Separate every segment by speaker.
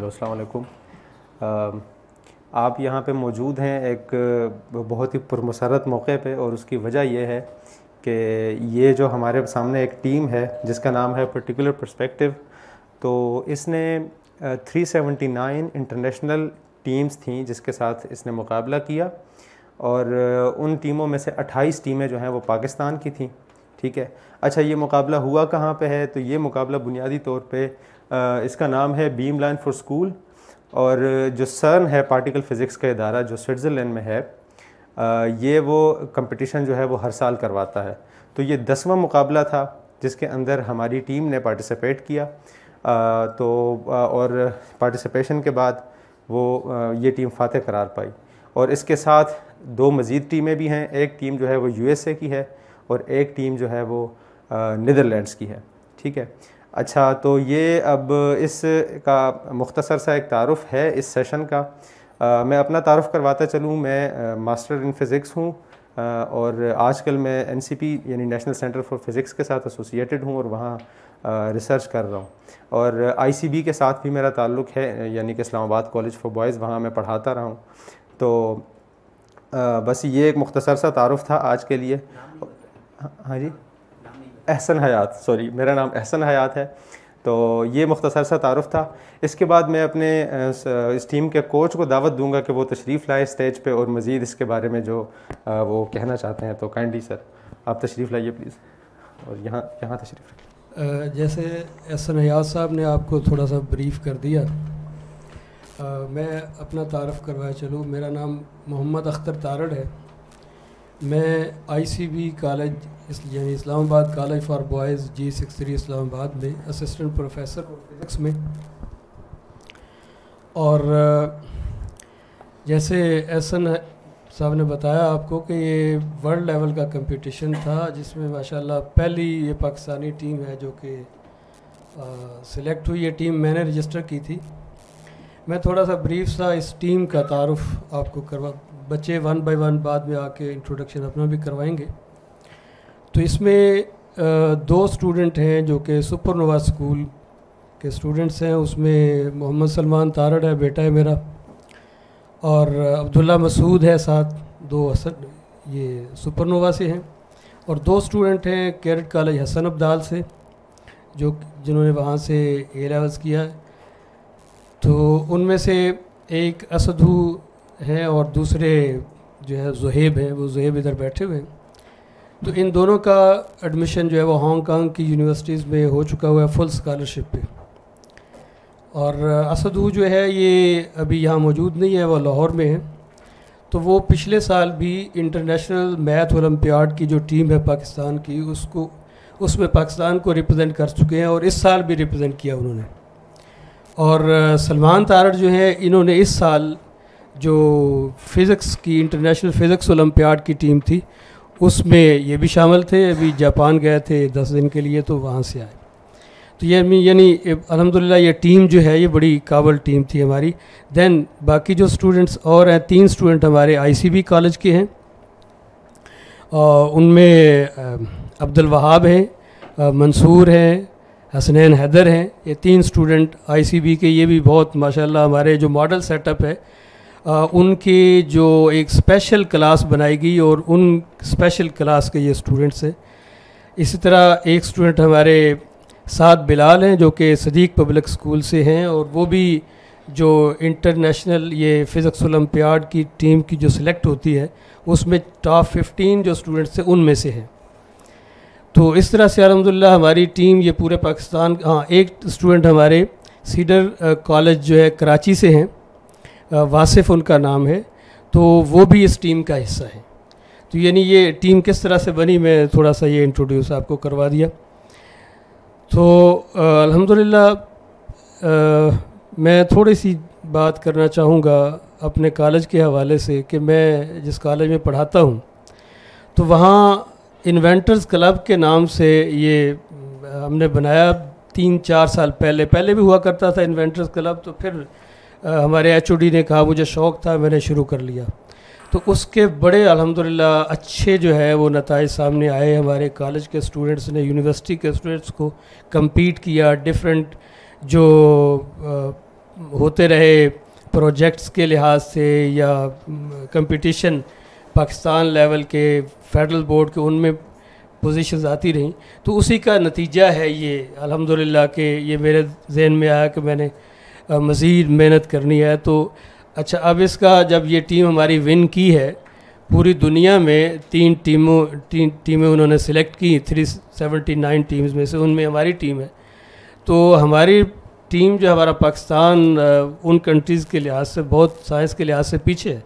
Speaker 1: Hello अस्सलाम वालेकुम आप यहाँ पे मौजूद हैं एक बहुत ही पुरमसरत मौके पे और उसकी वजह यह है कि ये जो हमारे सामने एक टीम है जिसका नाम है पर्टिकुलर पर्सपेक्टिव तो इसने 379 इंटरनेशनल टीम्स थी जिसके साथ इसने मुकाबला किया और उन टीमों में से 28 टीमें जो हैं वो पाकिस्तान की थी ठीक है अच्छा ये मुकाबला हुआ कहाँ पे है तो ये मुकाबला बुनियादी तौर पे इसका नाम है बीम लाइन फॉर स्कूल और जो सर्न है पार्टिकल फ़िज़िक्स का इदारा जो स्विट्ज़रलैंड में है ये वो कंपटीशन जो है वो हर साल करवाता है तो ये दसवा मुकाबला था जिसके अंदर हमारी टीम ने पार्टिसिपेट किया तो और पार्टिसिपेशन के बाद वो ये टीम फ़ातह करार पाई और इसके साथ दो मज़ीद टीमें भी हैं एक टीम जो है वो यूएसए की है और एक टीम जो है वो नीदरलैंड्स की है ठीक है अच्छा तो ये अब इस का मुख्तसर सा एक तारफ़ है इस सेशन का आ, मैं अपना तारफ़ करवाता चलूँ मैं आ, मास्टर इन फ़िज़िक्स हूँ और आजकल मैं एन सी पी यानी नेशनल सेंटर फॉर फिज़िक्स के साथ एसोसिएटेड हूँ और वहाँ रिसर्च कर रहा हूँ और आई सी बी के साथ भी मेरा ताल्लुक़ है यानी कि इस्लामाबाद कॉलेज फॉर बॉयज़ वहाँ मैं पढ़ाता रहा हूँ तो आ, बस ये एक मुख्तसर सा तारफ़ था आज के लिए हाँ जी एहसन हयात सॉरी मेरा नाम एहसन हयात है तो ये मुख्तसर सा तारफ़ था इसके बाद मैं अपने इस टीम के कोच को दावत दूंगा कि वो तशरीफ़ लाए स्टेज पे और मज़ीद इसके बारे में जो वो कहना चाहते हैं तो काइंडली सर आप तशरीफ़ लाइए प्लीज़ और यहाँ यहाँ तशरीफ़
Speaker 2: रखिए जैसे एहसन हयात साहब ने आपको थोड़ा सा ब्रीफ़ कर दिया मैं अपना तारफ़ करवाया चलूँ मेरा नाम मोहम्मद अख्तर तारड़ है मैं आईसीबी कॉलेज यानी Islamabad college for boys G six three Islamabad में असिस्टेंट प्रोफेसर फिज़िक्स में और जैसे एसन साहब ने बताया आपको कि ये वर्ल्ड लेवल का कंपटीशन था जिसमें माशाल्लाह पहली ये पाकिस्तानी टीम है जो कि सिलेक्ट हुई ये टीम मैंने रजिस्टर की थी मैं थोड़ा सा ब्रीफ सा इस टीम का तारफ़ आपको करवा बच्चे वन बाय वन बाद में आके इंट्रोडक्शन अपना भी करवाएंगे तो इसमें दो स्टूडेंट हैं जो कि सुपरनोवा स्कूल के स्टूडेंट्स हैं उसमें मोहम्मद सलमान तारड़ है बेटा है मेरा और अब्दुल्ला मसूद है साथ दो हसन ये सुपरनोवा से हैं और दो स्टूडेंट हैं कैरट कॉलेज हसन अब्दाल से जो जिन्होंने वहाँ से ए किया है तो उनमें से एक असदू हैं और दूसरे जो है जहेब हैं वो जहेब इधर बैठे हुए हैं तो इन दोनों का एडमिशन जो है वो हांगकॉन्ग की यूनिवर्सिटीज़ में हो चुका हुआ है फुल स्कॉलरशिप पे और असदू जो है ये अभी यहाँ मौजूद नहीं है वो लाहौर में है तो वो पिछले साल भी इंटरनेशनल मैथ ओलम्पियाड की जो टीम है पाकिस्तान की उसको उसमें पाकिस्तान को रिप्रेजेंट कर चुके हैं और इस साल भी रिप्रेजेंट किया उन्होंने और सलमान तारड़ जो है इन्होंने इस साल जो फिज़िक्स की इंटरनेशनल फिज़िक्स ओलम्पियाड की टीम थी उसमें ये भी शामिल थे अभी जापान गए थे दस दिन के लिए तो वहाँ से आए तो ये यानी अलहमदिल्ला ये टीम जो है ये बड़ी काबल टीम थी हमारी दैन बाकी जो स्टूडेंट्स और हैं तीन स्टूडेंट हमारे आईसीबी कॉलेज के हैं और उनमें अब्दुल वहाब हैं मंसूर हैं हसनैन हैदर हैं ये तीन स्टूडेंट आईसीबी के ये भी बहुत माशाल्लाह हमारे जो मॉडल सेटअप है उनकी जो एक स्पेशल क्लास बनाई गई और उन स्पेशल क्लास के ये स्टूडेंट्स हैं इसी तरह एक स्टूडेंट हमारे साथ बिलाल हैं जो कि सदीक पब्लिक स्कूल से हैं और वो भी जो इंटरनेशनल ये फ़िज़िक्स ओलम्पियाड की टीम की जो सिलेक्ट होती है उसमें टॉप फिफ्टीन जो स्टूडेंट्स हैं उनमें से हैं तो इस तरह से अलहमदिल्ला हमारी टीम ये पूरे पाकिस्तान हाँ एक स्टूडेंट हमारे सीडर कॉलेज जो है कराची से हैं वासिफ उनका नाम है तो वो भी इस टीम का हिस्सा है तो यानी ये टीम किस तरह से बनी मैं थोड़ा सा ये इंट्रोड्यूस आपको करवा दिया तो अल्हम्दुलिल्लाह मैं थोड़ी सी बात करना चाहूँगा अपने कॉलेज के हवाले से कि मैं जिस कॉलेज में पढ़ाता हूँ तो वहाँ इन्वेंटर्स क्लब के नाम से ये हमने बनाया तीन चार साल पहले पहले भी हुआ करता था इन्वेंटर्स क्लब तो फिर हमारे एच ने कहा मुझे शौक़ था मैंने शुरू कर लिया तो उसके बड़े अल्हम्दुलिल्लाह अच्छे जो है वो नतज सामने आए हमारे कॉलेज के स्टूडेंट्स ने यूनिवर्सिटी के स्टूडेंट्स को कम्पीट किया डिफरेंट जो आ, होते रहे प्रोजेक्ट्स के लिहाज से या कंपटीशन पाकिस्तान लेवल के फेडरल बोर्ड के उनमें पोजीशंस आती रहीं तो उसी का नतीजा है ये अलहमदिल्ला के ये मेरे जहन में आया कि मैंने मज़ीद मेहनत करनी है तो अच्छा अब इसका जब ये टीम हमारी विन की है पूरी दुनिया में तीन टीमों तीन टीमें उन्होंने सेलेक्ट की थ्री सेवेंटी नाइन टीम्स में से उनमें हमारी टीम है तो हमारी टीम जो हमारा पाकिस्तान उन कंट्रीज़ के लिहाज से बहुत साइंस के लिहाज से पीछे है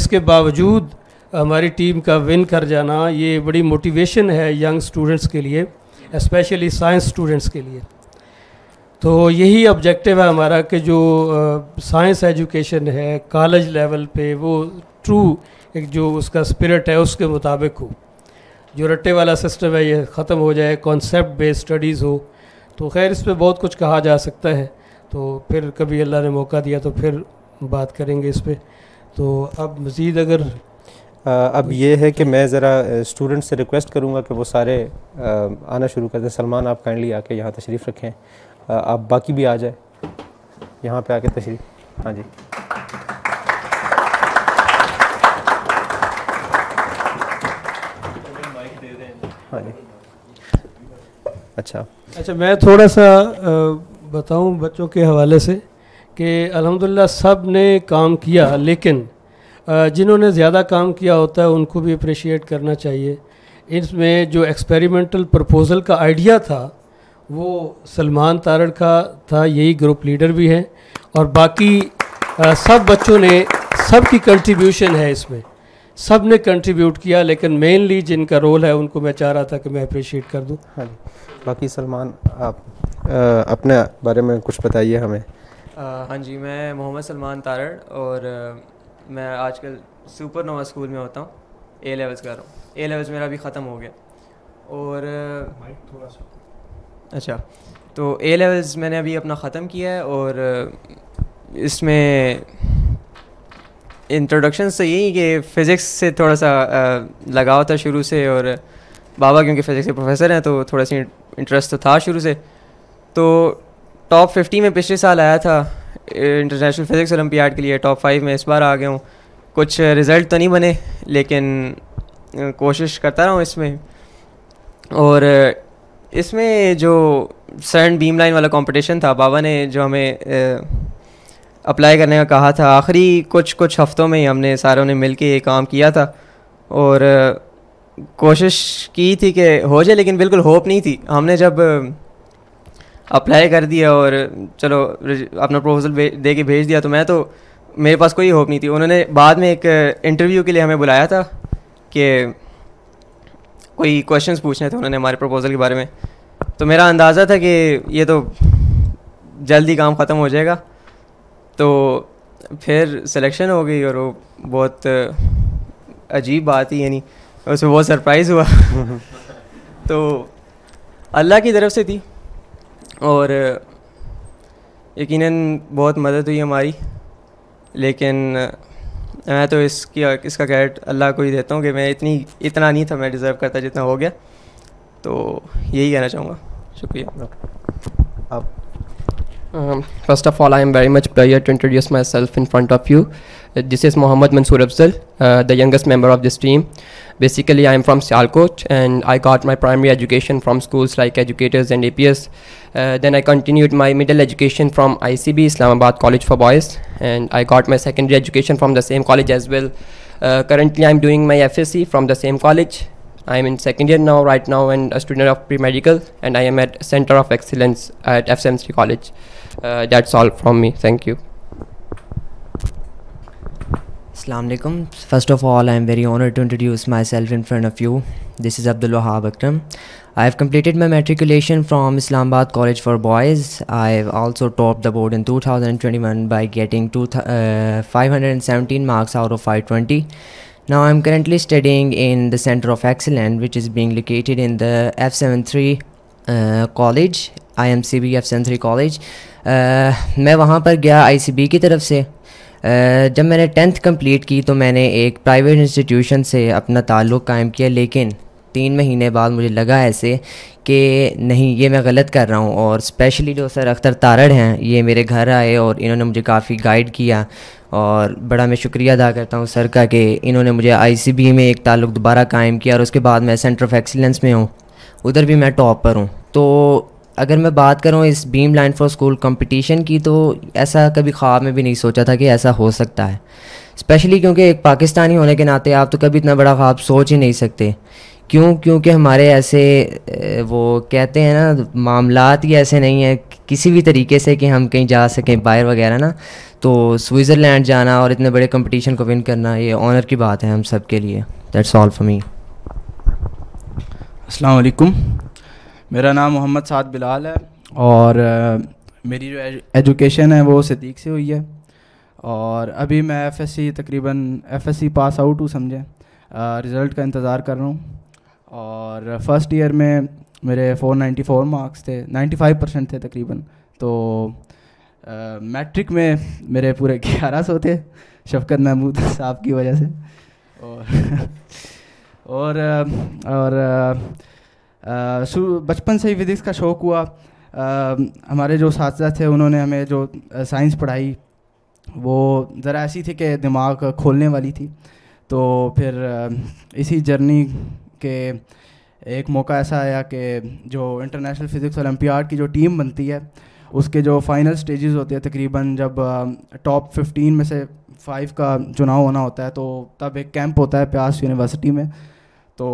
Speaker 2: इसके बावजूद हमारी टीम का विन कर जाना ये बड़ी मोटिवेशन है यंग स्टूडेंट्स के लिए स्पेशली साइंस स्टूडेंट्स के लिए तो यही ऑब्जेक्टिव है हमारा कि जो साइंस एजुकेशन है कॉलेज लेवल पे वो ट्रू एक जो उसका स्पिरिट है उसके मुताबिक हो जो रट्टे वाला सिस्टम है ये ख़त्म हो जाए कॉन्सेप्ट बेस्ड स्टडीज़ हो तो खैर इस पर बहुत कुछ कहा जा सकता है तो फिर कभी अल्लाह ने मौका दिया तो फिर बात करेंगे इस पर तो अब मज़ीद अगर
Speaker 1: आ, अब ये है कि मैं ज़रा स्टूडेंट से रिक्वेस्ट करूँगा कि वो सारे आ, आना शुरू कर दें सलमान आप काइंडली आके यहाँ तशरीफ़ रखें आप बाकी भी आ जाए यहाँ पे आके तशरी हाँ जी हाँ जी
Speaker 2: अच्छा अच्छा मैं थोड़ा सा बताऊँ बच्चों के हवाले से कि अलहमदिल्ला सब ने काम किया लेकिन जिन्होंने ज़्यादा काम किया होता है उनको भी अप्रिशिएट करना चाहिए इसमें जो एक्सपेरिमेंटल प्रपोज़ल का आइडिया था वो सलमान तारड़ का था यही ग्रुप लीडर भी है और बाकी आ, सब बच्चों ने सब की कंट्रीब्यूशन है इसमें सब ने कंट्रीब्यूट किया लेकिन मेनली जिनका रोल है उनको मैं चाह रहा था कि मैं अप्रिशिएट कर दूँ हाँ जी बाकी सलमान आप
Speaker 1: आ, अपने बारे में कुछ बताइए हमें आ,
Speaker 3: हाँ जी मैं मोहम्मद सलमान तारड़ और आ, मैं आजकल सुपर नोवा स्कूल में होता हूँ ए लेवल्स कर रहा हूँ ए लेवल्स मेरा अभी ख़त्म हो गया और अच्छा तो ए लेवल्स मैंने अभी अपना ख़त्म किया है और इसमें इंट्रोडक्शन से यही कि फ़िज़िक्स से थोड़ा सा लगाव था शुरू से और बाबा क्योंकि फ़िज़िक्स के प्रोफेसर हैं तो थोड़ा सा इंटरेस्ट तो था शुरू से तो टॉप फिफ्टी में पिछले साल आया था इंटरनेशनल फिज़िक्स ओलम्पियाड के लिए टॉप फाइव में इस बार आ गया हूँ कुछ रिज़ल्ट तो नहीं बने लेकिन कोशिश करता रहा हूँ इसमें और इसमें जो सरण बीम लाइन वाला कंपटीशन था बाबा ने जो हमें अप्लाई करने का कहा था आखिरी कुछ कुछ हफ़्तों में ही हमने सारों ने मिल के ये काम किया था और कोशिश की थी कि हो जाए लेकिन बिल्कुल होप नहीं थी हमने जब अप्लाई कर दिया और चलो अपना प्रपोज़ल दे के भेज दिया तो मैं तो मेरे पास कोई होप नहीं थी उन्होंने बाद में एक इंटरव्यू के लिए हमें बुलाया था कि कोई क्वेश्चन पूछने थे उन्होंने हमारे प्रपोज़ल के बारे में तो मेरा अंदाज़ा था कि ये तो जल्दी काम ख़त्म हो जाएगा तो फिर सिलेक्शन हो गई और वो बहुत अजीब बात ही यानी उसमें बहुत सरप्राइज़ हुआ तो अल्लाह की तरफ से थी और यकीनन बहुत मदद हुई हमारी लेकिन मैं तो इसकी इसका क्रेडिट अल्लाह को ही देता हूँ कि मैं इतनी इतना नहीं था मैं डिज़र्व करता जितना हो गया तो यही कहना चाहूँगा शुक्रिया आप first of all I am very much pleasure to introduce myself in front of you this is Mohammad Mansoor Afzal the youngest member of this team basically I am from Sialkot and I got my primary education from schools like educators and A P S Uh, then I continued my middle education from ICB Islamabad College for Boys, and I got my secondary education from the same college as well. Uh, currently, I'm doing my FSC from the same college. I'm in second year now, right now, and a student of pre-medical, and I am at Center of Excellence at FSMC College. Uh, that's all from me. Thank
Speaker 4: you. Assalamualaikum. First of all, I am very honored to introduce myself in front of you. This is Abdul Wahab Akram. I've completed my matriculation from Islamabad College for Boys. I've also topped the board in 2021 by getting two uh, 517 marks out of 520. Now I'm currently studying in the Center of Excellence, which is being located in the F73 uh, College, IMCB F73 College. Uh, मैं वहाँ पर गया ICB की तरफ से Uh, जब मैंने tenth complete की तो मैंने एक प्राइवेट इंस्टीट्यूशन से अपना ताल्लुक़ कायम किया लेकिन तीन महीने बाद मुझे लगा ऐसे कि नहीं ये मैं गलत कर रहा हूँ और स्पेशली जो सर अख्तर तारड़ हैं ये मेरे घर आए और इन्होंने मुझे काफ़ी गाइड किया और बड़ा मैं शुक्रिया अदा करता हूँ सर का कि इन्होंने मुझे आई में एक ताल्लुक दोबारा कायम किया और उसके बाद मैं सेंटर ऑफ एक्सीलेंस में हूँ उधर भी मैं टॉप पर हूँ तो अगर मैं बात करूँ इस beam line for school competition की तो ऐसा कभी ख्वाब में भी नहीं सोचा था कि ऐसा हो सकता है स्पेशली क्योंकि एक पाकिस्तानी होने के नाते आप तो कभी इतना बड़ा ख्वाब सोच ही नहीं सकते क्यों क्योंकि हमारे ऐसे वो कहते हैं ना मामला ही ऐसे नहीं है किसी भी तरीके से कि हम कहीं जा सकें बाहर वगैरह ना तो स्विट्ज़रलैंड जाना और इतने बड़े कंपटीशन को विन करना ये ऑनर की बात है हम सब के लिए दैट्स ऑल फॉर मी वालेकुम
Speaker 5: मेरा नाम मोहम्मद साद बिलाल है और मेरी जो एजुकेशन है वो सदीक से हुई है और अभी मैं एफएससी तकरीबन एफएससी पास आउट हूँ समझें रिज़ल्ट का इंतज़ार कर रहा हूँ और फर्स्ट ईयर में मेरे 494 मार्क्स थे 95 परसेंट थे तकरीबन तो मैट्रिक में मेरे पूरे 1100 थे शफकत महमूद साहब की वजह से और और और बचपन से ही फिज़िक्स का शौक़ हुआ आ, हमारे जो साथ थे उन्होंने हमें जो साइंस पढ़ाई वो ज़रा ऐसी थी कि दिमाग खोलने वाली थी तो फिर इसी जर्नी कि एक मौका ऐसा आया कि जो इंटरनेशनल फिज़िक्स ओलम्पियाड की जो टीम बनती है उसके जो फाइनल स्टेजेस होते हैं तकरीबन जब टॉप uh, फिफ्टीन में से फाइव का चुनाव होना होता है तो तब एक कैंप होता है प्यास यूनिवर्सिटी में तो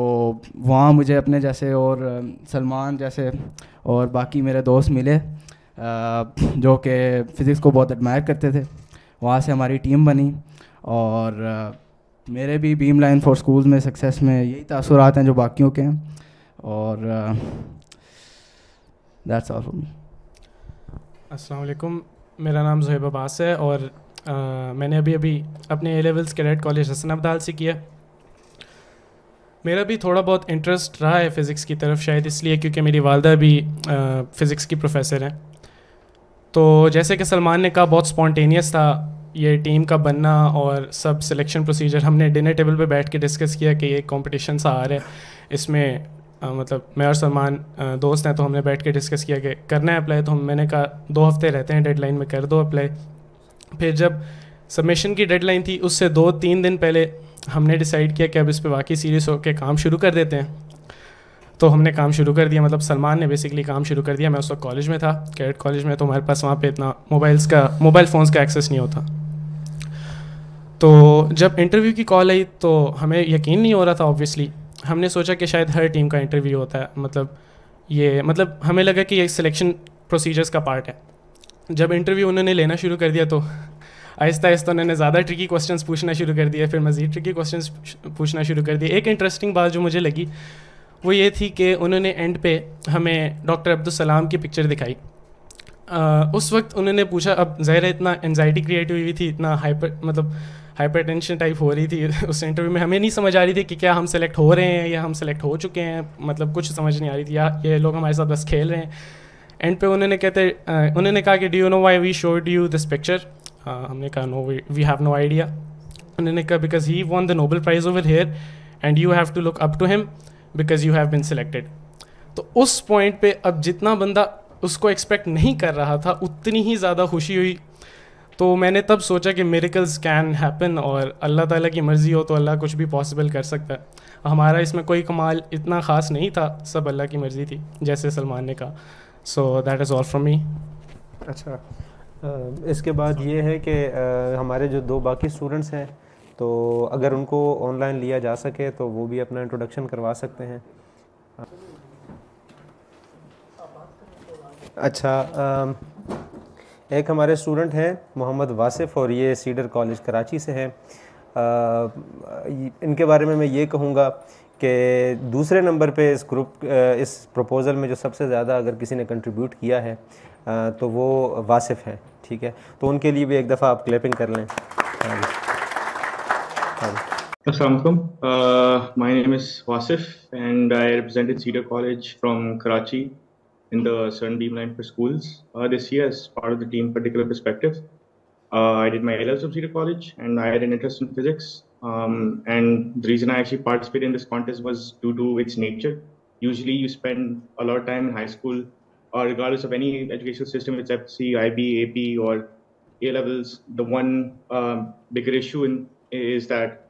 Speaker 5: वहाँ मुझे अपने जैसे और uh, सलमान जैसे और बाकी मेरे दोस्त मिले uh, जो कि फ़िज़िक्स को बहुत एडमायर करते थे वहाँ से हमारी टीम बनी और मेरे भी बीम लाइन फॉर स्कूल्स में सक्सेस में यही तासुरात हैं जो बाकियों के हैं और दैट्स ऑल फॉर मी
Speaker 6: अस्सलाम वालेकुम मेरा नाम जोहेब अब्बास है और आ, uh, मैंने अभी अभी अपने A levels cadet college Hasan Abdal से किया मेरा भी थोड़ा बहुत इंटरेस्ट रहा है फ़िज़िक्स की तरफ शायद इसलिए क्योंकि मेरी वालदा भी फ़िज़िक्स uh, की प्रोफेसर हैं तो जैसे कि सलमान ने कहा बहुत स्पॉन्टेनियस था ये टीम का बनना और सब सिलेक्शन प्रोसीजर हमने डिनर टेबल पे बैठ के डिस्कस किया कि ये कॉम्पटिशन सा आ रहा है इसमें आ, मतलब मैं और सलमान दोस्त हैं तो हमने बैठ के डिस्कस किया कि करना है अप्लाई तो हम मैंने कहा दो हफ्ते रहते हैं डेडलाइन में कर दो अप्लाई फिर जब सबमिशन की डेडलाइन थी उससे दो तीन दिन पहले हमने डिसाइड किया कि अब इस पर वाकई सीरियस होकर काम शुरू कर देते हैं तो हमने काम शुरू कर दिया मतलब सलमान ने बेसिकली काम शुरू कर दिया मैं उस वक्त कॉलेज में था कैडेट कॉलेज में तो हमारे पास वहाँ पे इतना मोबाइल्स का मोबाइल फ़ोन्स का एक्सेस नहीं होता तो जब इंटरव्यू की कॉल आई तो हमें यकीन नहीं हो रहा था ऑब्वियसली हमने सोचा कि शायद हर टीम का इंटरव्यू होता है मतलब ये मतलब हमें लगा कि ये सिलेक्शन प्रोसीजर्स का पार्ट है जब इंटरव्यू उन्होंने लेना शुरू कर दिया तो आहिस्ता आहिस्ता उन्होंने ज़्यादा ट्रिकी क्वेश्चंस पूछना शुरू कर दिया फिर मज़ीद ट्रिकी क्वेश्चंस पूछना शुरू कर दिया एक इंटरेस्टिंग बात जो मुझे लगी वो ये थी कि उन्होंने एंड पे हमें डॉक्टर अब्दुलसलाम की पिक्चर दिखाई आ, उस वक्त उन्होंने पूछा अब ज़ाहिर इतना एनजाइटी क्रिएट हुई हुई थी इतना हाइपर मतलब टेंशन टाइप हो रही थी उस इंटरव्यू में हमें नहीं समझ आ रही थी कि क्या हम सेलेक्ट हो रहे हैं या हम सेलेक्ट हो चुके हैं मतलब कुछ समझ नहीं आ रही थी या ये लोग हमारे साथ बस खेल रहे हैं एंड पे उन्होंने कहते उन्होंने कहा कि do you know why we showed you this picture हमने कहा no we have no idea उन्होंने कहा because he won the Nobel prize over here and you have to look up to him because you have been selected तो उस point पे अब जितना बंदा उसको एक्सपेक्ट नहीं कर रहा था उतनी ही ज़्यादा खुशी हुई तो मैंने तब सोचा कि मेरिकल्स कैन हैपन और अल्लाह ताला की मर्ज़ी हो तो अल्लाह कुछ भी पॉसिबल कर सकता है हमारा इसमें कोई कमाल इतना ख़ास नहीं था सब अल्लाह की मर्ज़ी थी जैसे
Speaker 1: सलमान ने कहा so that is all from me अच्छा इसके बाद ये है कि हमारे जो दो बाकी स्टूडेंट्स हैं तो अगर उनको ऑनलाइन लिया जा सके तो वो भी अपना इंट्रोडक्शन करवा सकते हैं अच्छा आ, एक हमारे स्टूडेंट हैं मोहम्मद वासिफ़ और ये सीडर कॉलेज कराची से हैं इनके बारे में मैं ये कहूँगा कि दूसरे नंबर पे इस ग्रुप इस प्रपोज़ल में जो सबसे ज़्यादा अगर किसी ने कंट्रीब्यूट किया है तो वो वासिफ़ हैं ठीक है तो उनके लिए भी एक दफ़ा आप क्लैपिंग कर लें
Speaker 7: Assalamualaikum.
Speaker 8: हाँ uh, हाँ my name is Wasif and I represented Cedar College from Karachi in the Sun Beamline for schools uh, this year as part of the team particular perspective. Uh, I did my A levels from Cedar College, and I had an interest in physics. Um, and the reason I actually participated in this contest was due to its nature. Usually, you spend a lot of time in high school, uh, regardless of any educational system, it's FC, IB, AP, or A levels. The one um, bigger issue in, is that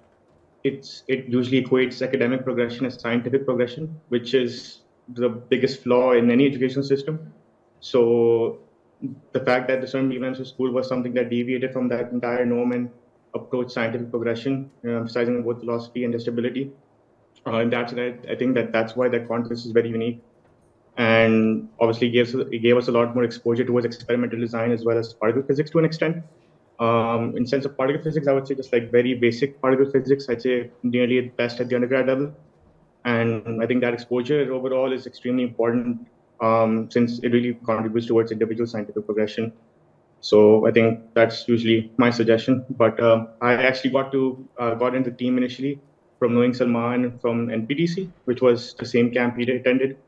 Speaker 8: it's it usually equates academic progression as scientific progression, which is the biggest flaw in any education system. So the fact that the Sun Leavenworth School was something that deviated from that entire norm and approached scientific progression, you uh, know, emphasizing both philosophy and testability. Uh, and that's I think that that's why that contest is very unique, and obviously gives it gave us a lot more exposure towards experimental design as well as particle physics to an extent. Um, in sense of particle physics, I would say just like very basic particle physics, I'd say nearly best at the undergrad level. And I think that exposure overall is extremely important um, since it really contributes towards individual scientific progression. So I think that's usually my suggestion. But uh, I actually got to uh, got into the team initially from knowing Salman from NPDC, which was the same camp he attended.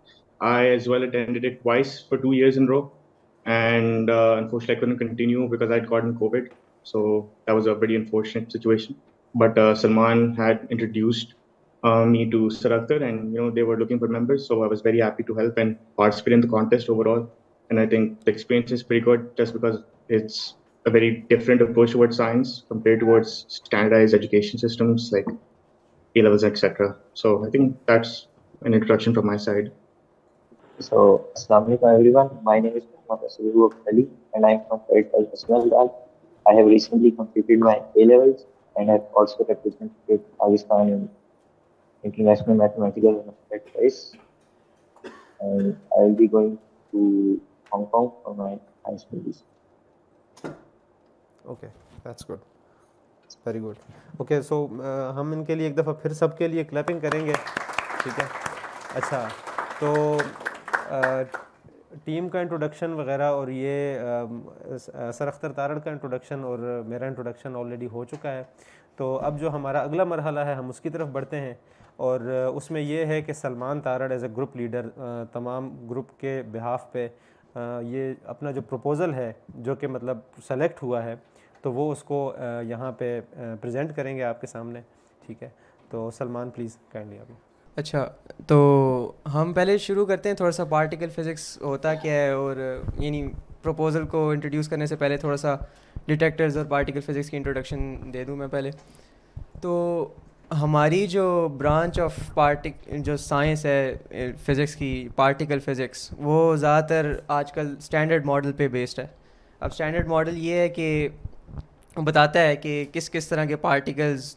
Speaker 8: I as well attended it twice for two years in row, and uh, unfortunately I couldn't continue because I'd gotten COVID. So that was a pretty unfortunate situation. But uh, Salman had introduced uh, me to Saratkar, and you know they were looking for members, so I was very happy to help and participate in the contest overall. And I think the experience is pretty good, just because it's a very different approach towards science compared towards standardized education systems like A levels, etc. So I think that's an introduction from my side. So, Assalamualaikum everyone. My name is Muhammad Ali, and I'm from Faridpal Ismaildal. I have recently completed my A levels and have also represented Pakistan in International Mathematical and Abstract Prize. And I'll be going to Hong Kong for my high studies.
Speaker 1: Okay, that's good. Very good okay so हम इनके लिए एक दफ़ा फिर सबके लिए clapping करेंगे ठीक है अच्छा तो uh, टीम का इंट्रोडक्शन वगैरह और ये um, uh, sir Akhtar Tarar का इंट्रोडक्शन और मेरा इंट्रोडक्शन ऑलरेडी हो चुका है तो अब जो हमारा अगला मरहला है हम उसकी तरफ बढ़ते हैं और उसमें यह है कि Salman Tarar as a group leader तमाम ग्रुप के बिहाफ पे ये अपना जो प्रपोज़ल है जो कि मतलब सेलेक्ट हुआ है तो वो उसको यहाँ पे प्रेजेंट करेंगे आपके सामने ठीक है तो सलमान प्लीज़ काइंडली अभी
Speaker 3: अच्छा तो हम पहले शुरू
Speaker 1: करते हैं थोड़ा सा पार्टिकल
Speaker 3: फिज़िक्स होता क्या है और यानी प्रपोज़ल को इंट्रोड्यूस करने से पहले थोड़ा सा डिटेक्टर्स और पार्टिकल फिज़िक्स की इंट्रोडक्शन दे दूँ मैं पहले तो हमारी जो ब्रांच ऑफ पार्टिक जो साइंस है फिज़िक्स की पार्टिकल फिज़िक्स वो ज़्यादातर आजकल स्टैंडर्ड मॉडल पे बेस्ड है अब स्टैंडर्ड मॉडल ये है कि बताता है कि किस किस तरह के पार्टिकल्स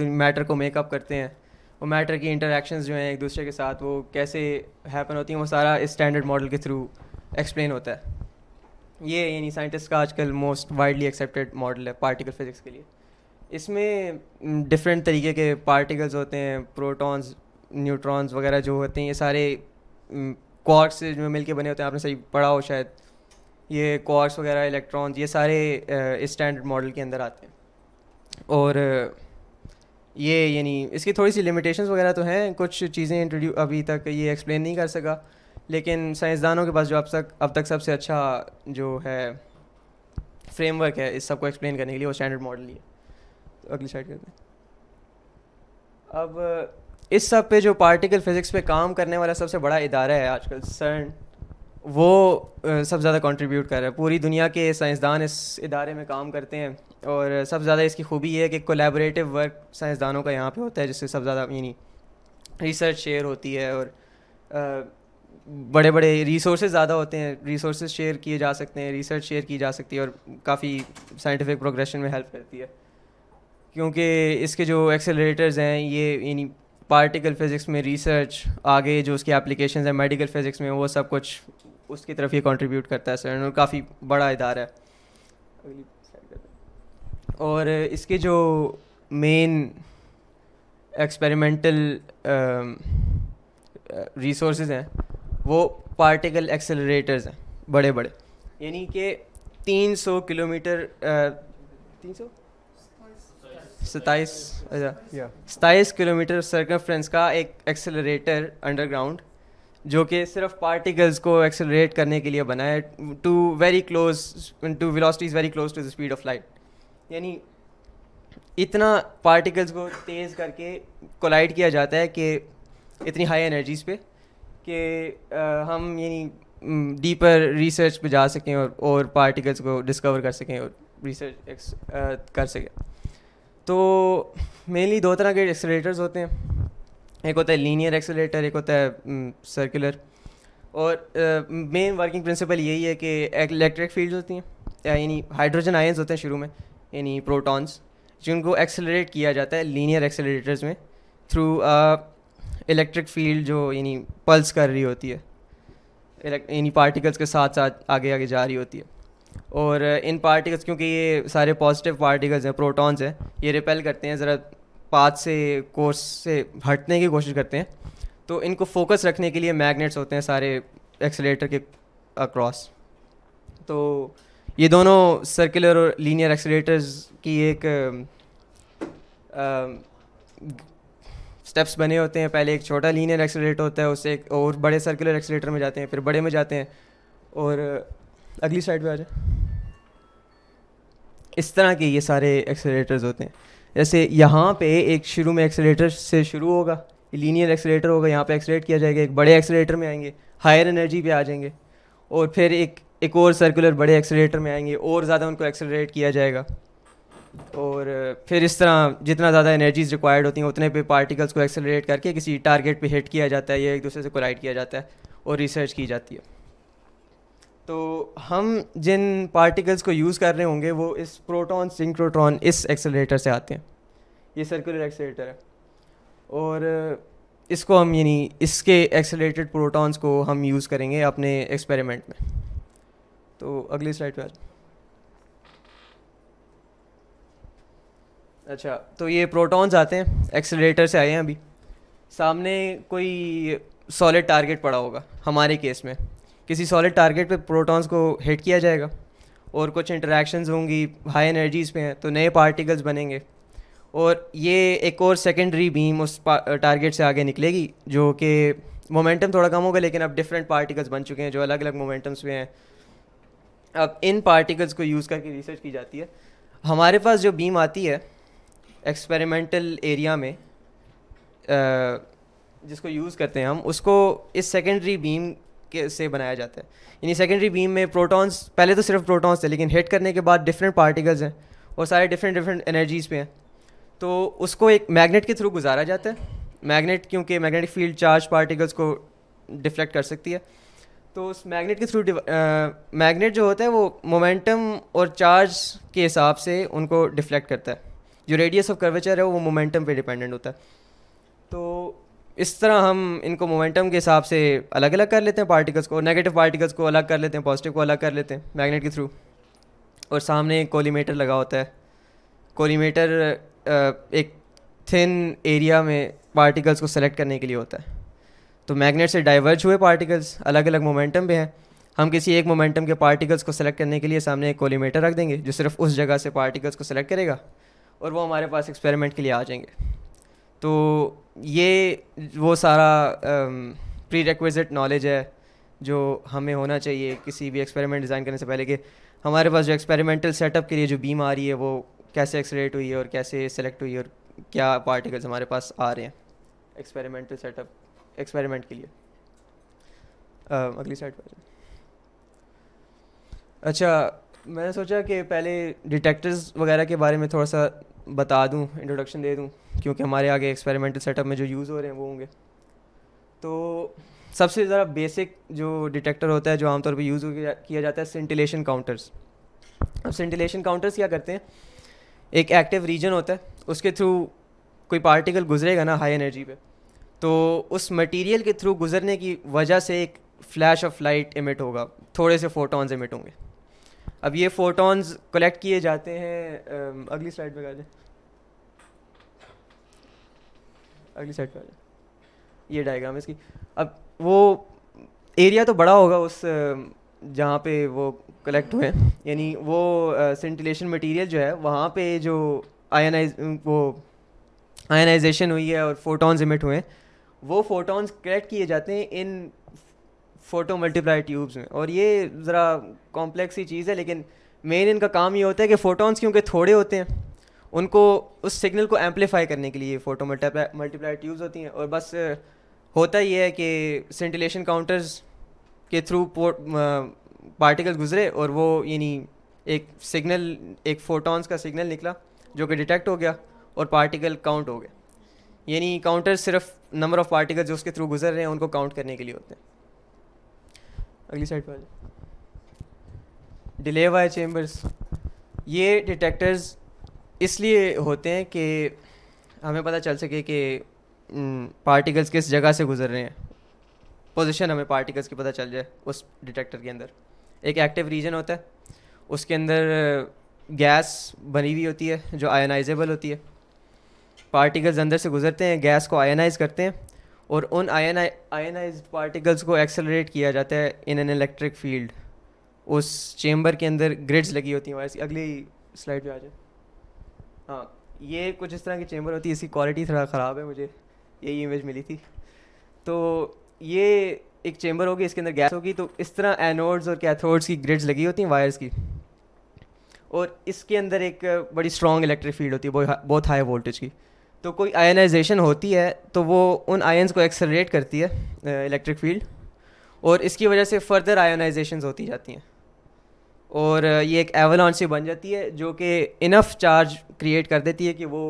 Speaker 3: मैटर को मेकअप करते हैं वो मैटर की इंटरेक्शंस जो हैं एक दूसरे के साथ वो कैसे हैपन होती हैं वो सारा इस स्टैंडर्ड मॉडल के थ्रू एक्सप्लेन होता है ये यानी साइंटिस्ट का आजकल मोस्ट वाइडली एक्सेप्टेड मॉडल है पार्टिकल फिज़िक्स के लिए इसमें डिफरेंट तरीके के पार्टिकल्स होते हैं प्रोटॉन्स न्यूट्रॉन्स वगैरह जो होते हैं ये सारे क्वार्क्स से जो मिलके बने होते हैं आपने सही पढ़ा हो शायद ये क्वार्क्स वगैरह इलेक्ट्रॉन्स ये सारे स्टैंडर्ड मॉडल के अंदर आते हैं और ये यानी इसकी थोड़ी सी लिमिटेशंस वगैरह तो हैं कुछ चीज़ें इंट्रोड्यू अभी तक ये एक्सप्लेन नहीं कर सका लेकिन साइंसदानों के पास जो अब तक अब तक सबसे अच्छा जो है फ्रेमवर्क है इस सबको एक्सप्लेन करने के लिए वो स्टैंडर्ड मॉडल ही है अगली साइड करते हैं अब इस सब पे जो पार्टिकल फिज़िक्स पे काम करने वाला सबसे बड़ा इदारा है आजकल सर्न वो सबसे ज़्यादा कंट्रीब्यूट कर रहा है पूरी दुनिया के साइंसदान इस इदारे में काम करते हैं और सबसे ज़्यादा इसकी खूबी है कि कोलेबरेटिव वर्क साइंसदानों का यहाँ पे होता है जिससे सबसे ज़्यादा यानी रिसर्च शेयर होती है और बड़े बड़े रिसोर्स ज़्यादा होते हैं रिसोर्स शेयर किए जा सकते हैं रिसर्च शेयर की जा सकती है और काफ़ी साइंटिफिक प्रोग्रेशन में हेल्प करती है क्योंकि इसके जो एक्सेलरेटर्स हैं ये यानी पार्टिकल फिज़िक्स में रिसर्च आगे जो उसकी एप्लीकेशन है मेडिकल फिज़िक्स में वो सब कुछ उसकी तरफ ये कंट्रीब्यूट करता है सर काफ़ी बड़ा इदारा
Speaker 7: है
Speaker 3: और इसके जो मेन एक्सपेरिमेंटल रिसोर्स हैं वो पार्टिकल एक्सेलरेटर्स हैं बड़े बड़े यानी कि 300 किलोमीटर 300 सताईस अच्छा सताईस किलोमीटर सर्कमफ्रेंस का एक एक्सेलरेटर अंडरग्राउंड जो कि सिर्फ पार्टिकल्स को एक्सेलरेट करने के लिए बना है to very close to is very close to the speed of light यानी इतना पार्टिकल्स को तेज़ करके कोलाइड किया जाता है कि इतनी हाई एनर्जीज़ पे कि हम यानी डीपर रिसर्च पे जा सकें और और पार्टिकल्स को डिस्कवर कर सकें और रिसर्च कर सकें तो मेनली दो तरह के एक्सेलेटर्स होते हैं एक होता है लीनियर एक्सेलेटर एक होता है सर्कुलर और मेन वर्किंग प्रिंसिपल यही है कि इलेक्ट्रिक फील्ड होती हैं यानी हाइड्रोजन आयंस होते हैं शुरू में यानी प्रोटॉन्स जिनको एक्सेलेट किया जाता है लीनियर एक्सेलेटर्स में थ्रू इलेक्ट्रिक फील्ड जो यानी पल्स कर रही होती है यानी पार्टिकल्स के साथ साथ आगे आगे जा रही होती है और इन पार्टिकल्स क्योंकि ये सारे पॉजिटिव पार्टिकल्स हैं प्रोटॉन्स हैं ये रिपेल करते हैं ज़रा पाथ से कोर्स से हटने की कोशिश करते हैं तो इनको फोकस रखने के लिए मैग्नेट्स होते हैं सारे एक्सेलेटर के अक्रॉस तो ये दोनों सर्कुलर और लीनियर एक्सेलेटर्स की एक स्टेप्स बने होते हैं पहले एक छोटा लीनियर एक्सेलेटर होता है उससे एक और बड़े सर्कुलर एक्सेलेटर में जाते हैं फिर बड़े में जाते हैं और अगली साइड पे आ जाए इस तरह के ये सारे एक्सेलेटर्स होते हैं जैसे यहाँ पे एक शुरू में एक्सेलेटर से शुरू होगा लीनियर एक्सेलेटर होगा यहाँ पे एक्सेलेट किया जाएगा एक बड़े एक्सेलेटर में आएंगे हायर एनर्जी पे आ जाएंगे और फिर एक एक और सर्कुलर बड़े एक्सेलेटर में आएंगे और ज़्यादा उनको एक्सेलेट किया जाएगा और फिर इस तरह जितना ज़्यादा एनर्जीज रिक्वायर्ड होती हैं उतने पे पार्टिकल्स को एक्सेलेट करके किसी टारगेट पे हिट किया जाता है या एक दूसरे से कोलाइड किया जाता है और रिसर्च की जाती है तो हम जिन पार्टिकल्स को यूज़ कर रहे होंगे वो इस प्रोटॉन सिंक्रोट्रॉन इस एक्सेलेटर से आते हैं ये सर्कुलर एक्सेलेटर है और इसको हम यानी इसके एक्सेलेटेड प्रोटॉन्स को हम यूज़ करेंगे अपने एक्सपेरिमेंट में तो अगली स्लाइड पर अच्छा तो ये प्रोटॉन्स आते हैं एक्सेलेटर से आए हैं अभी सामने कोई सॉलिड टारगेट पड़ा होगा हमारे केस में किसी सॉलिड टारगेट पे प्रोटॉन्स को हिट किया जाएगा और कुछ इंटरेक्शंस होंगी हाई एनर्जीज़ पे हैं तो नए पार्टिकल्स बनेंगे और ये एक और सेकेंडरी बीम उस टारगेट से आगे निकलेगी जो कि मोमेंटम थोड़ा कम होगा लेकिन अब डिफरेंट पार्टिकल्स बन चुके हैं जो अलग अलग मोमेंटम्स में हैं अब इन पार्टिकल्स को यूज़ करके रिसर्च की जाती है हमारे पास जो बीम आती है एक्सपेरिमेंटल एरिया में जिसको यूज़ करते हैं हम उसको इस सेकेंडरी बीम के से बनाया जाता है यानी सेकेंडरी बीम में प्रोटॉन्स पहले तो सिर्फ प्रोटॉन्स थे लेकिन हिट करने के बाद डिफरेंट पार्टिकल्स हैं और सारे डिफरेंट डिफरेंट एनर्जीज़ पे हैं तो उसको एक मैग्नेट के थ्रू गुजारा जाता है मैग्नेट क्योंकि मैग्नेटिक फील्ड चार्ज पार्टिकल्स को डिफ्लेक्ट कर सकती है तो उस मैग्नेट के थ्रू मैग्नेट जो होता है वो मोमेंटम और चार्ज के हिसाब से उनको डिफ्लेक्ट करता है जो रेडियस ऑफ कर्वेचर है वो मोमेंटम पे डिपेंडेंट होता है तो इस तरह हम इनको मोमेंटम के हिसाब से अलग अलग कर लेते हैं पार्टिकल्स को नेगेटिव पार्टिकल्स को अलग कर लेते हैं पॉजिटिव को अलग कर लेते हैं मैग्नेट के थ्रू और सामने एक कोलीमेटर लगा होता है कोलीमेटर एक थिन एरिया में पार्टिकल्स को सेलेक्ट करने के लिए होता है तो मैग्नेट से डाइवर्ज हुए पार्टिकल्स अलग अलग मोमेंटम पे हैं हम किसी एक मोमेंटम के पार्टिकल्स को सेलेक्ट करने के लिए सामने एक कोलीमेटर रख देंगे जो सिर्फ उस जगह से पार्टिकल्स को सेलेक्ट करेगा और वो हमारे पास एक्सपेरिमेंट के लिए आ जाएंगे तो ये वो सारा प्री रिक्विजिट नॉलेज है जो हमें होना चाहिए किसी भी एक्सपेरिमेंट डिज़ाइन करने से पहले कि हमारे पास जो एक्सपेरिमेंटल सेटअप के लिए जो बीम आ रही है वो कैसे एक्सलेट हुई है और कैसे सेलेक्ट हुई है और क्या पार्टिकल्स हमारे पास आ रहे हैं एक्सपेरिमेंटल सेटअप एक्सपेरिमेंट के लिए uh, अगली साइड पर अच्छा मैंने सोचा कि पहले डिटेक्टर्स वगैरह के बारे में थोड़ा सा बता दूँ इंट्रोडक्शन दे दूँ क्योंकि हमारे आगे एक्सपेरिमेंटल सेटअप में जो यूज़ हो रहे हैं वो होंगे तो सबसे ज़रा बेसिक जो डिटेक्टर होता है जो आमतौर पर यूज़ किया जाता है सेंटिलेशन काउंटर्स अब सेंटिलेशन काउंटर्स क्या करते हैं एक एक्टिव रीजन होता है उसके थ्रू कोई पार्टिकल गुजरेगा ना हाई एनर्जी पे तो उस मटेरियल के थ्रू गुजरने की वजह से एक फ्लैश ऑफ लाइट इमिट होगा थोड़े से फोटॉन्स इमिट होंगे अब ये फोटॉन्स कलेक्ट किए जाते हैं अगली स्लाइड पे जाए अगली स्लाइड पर ये डायग्राम इसकी अब वो एरिया तो बड़ा होगा उस जहाँ पे वो कलेक्ट हुए यानी वो सेंटिलेशन मटेरियल जो है वहाँ पे जो आयनाइज वो आयनाइजेशन हुई है और फोटॉन्स इमिट हुए हैं वो फोटॉन्स कलेक्ट किए जाते हैं इन फोटो मल्टीप्लाई ट्यूब्स में और ये ज़रा कॉम्प्लेक्स ही चीज़ है लेकिन मेन इनका काम ये होता है कि फोटोन्स क्योंकि थोड़े होते हैं उनको उस सिग्नल को एम्पलीफाई करने के लिए फ़ोटो मल्टीप्लाई मल्टीप्लाई ट्यूब्स होती हैं और बस होता ये है कि सेंटिलेशन काउंटर्स के थ्रू पार्टिकल गुजरे और वो यानी एक सिग्नल एक फोटॉन्स का सिग्नल निकला जो कि डिटेक्ट हो गया और पार्टिकल काउंट हो गए यानी काउंटर सिर्फ नंबर ऑफ़ पार्टिकल जो उसके थ्रू गुजर रहे हैं उनको काउंट करने के लिए होते हैं अगली साइड पर आ डिले वायर चेम्बर्स ये डिटेक्टर्स इसलिए होते हैं कि हमें पता चल सके कि पार्टिकल्स किस जगह से गुजर रहे हैं पोजीशन हमें पार्टिकल्स की पता चल जाए उस डिटेक्टर के अंदर एक एक्टिव रीजन होता है उसके अंदर गैस बनी हुई होती है जो आयनाइजेबल होती है पार्टिकल्स अंदर से गुजरते हैं गैस को आयनाइज करते हैं और उन आयनाइज पार्टिकल्स को एक्सेलरेट किया जाता है इन एन इलेक्ट्रिक फील्ड उस चेम्बर के अंदर ग्रिड्स लगी होती हैं वैसे अगली स्लाइड पे आ जाए हाँ ये कुछ इस तरह की चेम्बर होती है इसकी क्वालिटी थोड़ा ख़राब है मुझे यही इमेज मिली थी तो ये एक चेम्बर होगी इसके अंदर गैस होगी तो इस तरह एनोड्स और कैथोड्स की ग्रिड्स लगी होती हैं वायर्स की और इसके अंदर एक बड़ी स्ट्रॉन्ग इलेक्ट्रिक फील्ड होती है बहुत हाई वोल्टेज की तो कोई आयनाइजेशन होती है तो वो उन आयन्स को एक्सेलरेट करती है इलेक्ट्रिक फील्ड और इसकी वजह से फर्दर आयोनाइजेशन होती जाती हैं और ये एक एवलॉन सी बन जाती है जो कि इनफ चार्ज क्रिएट कर देती है कि वो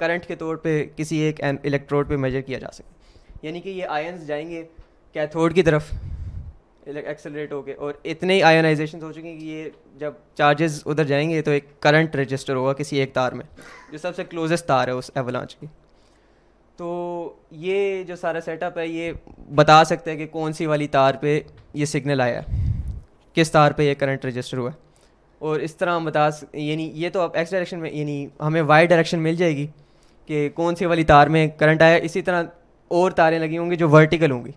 Speaker 3: करंट के तौर पे किसी एक इलेक्ट्रोड पे मेजर किया जा सके यानी कि ये आयन्स जाएंगे कैथोड की तरफ एक्सेलरेट हो गए और इतने ही आयोनाइजेशन हो चुके हैं कि ये जब चार्जेस उधर जाएंगे तो एक करंट रजिस्टर होगा किसी एक तार में जो सबसे क्लोजेस्ट तार है उस एवलांच की तो ये जो सारा सेटअप है ये बता सकते हैं कि कौन सी वाली तार पे ये सिग्नल आया है किस तार पे ये करंट रजिस्टर हुआ है और इस तरह हम बता यानी ये तो आप एक्स डायरेक्शन में यानी हमें वाई डायरेक्शन मिल जाएगी कि कौन सी वाली तार में करंट आया इसी तरह और तारें लगी होंगी जो वर्टिकल होंगी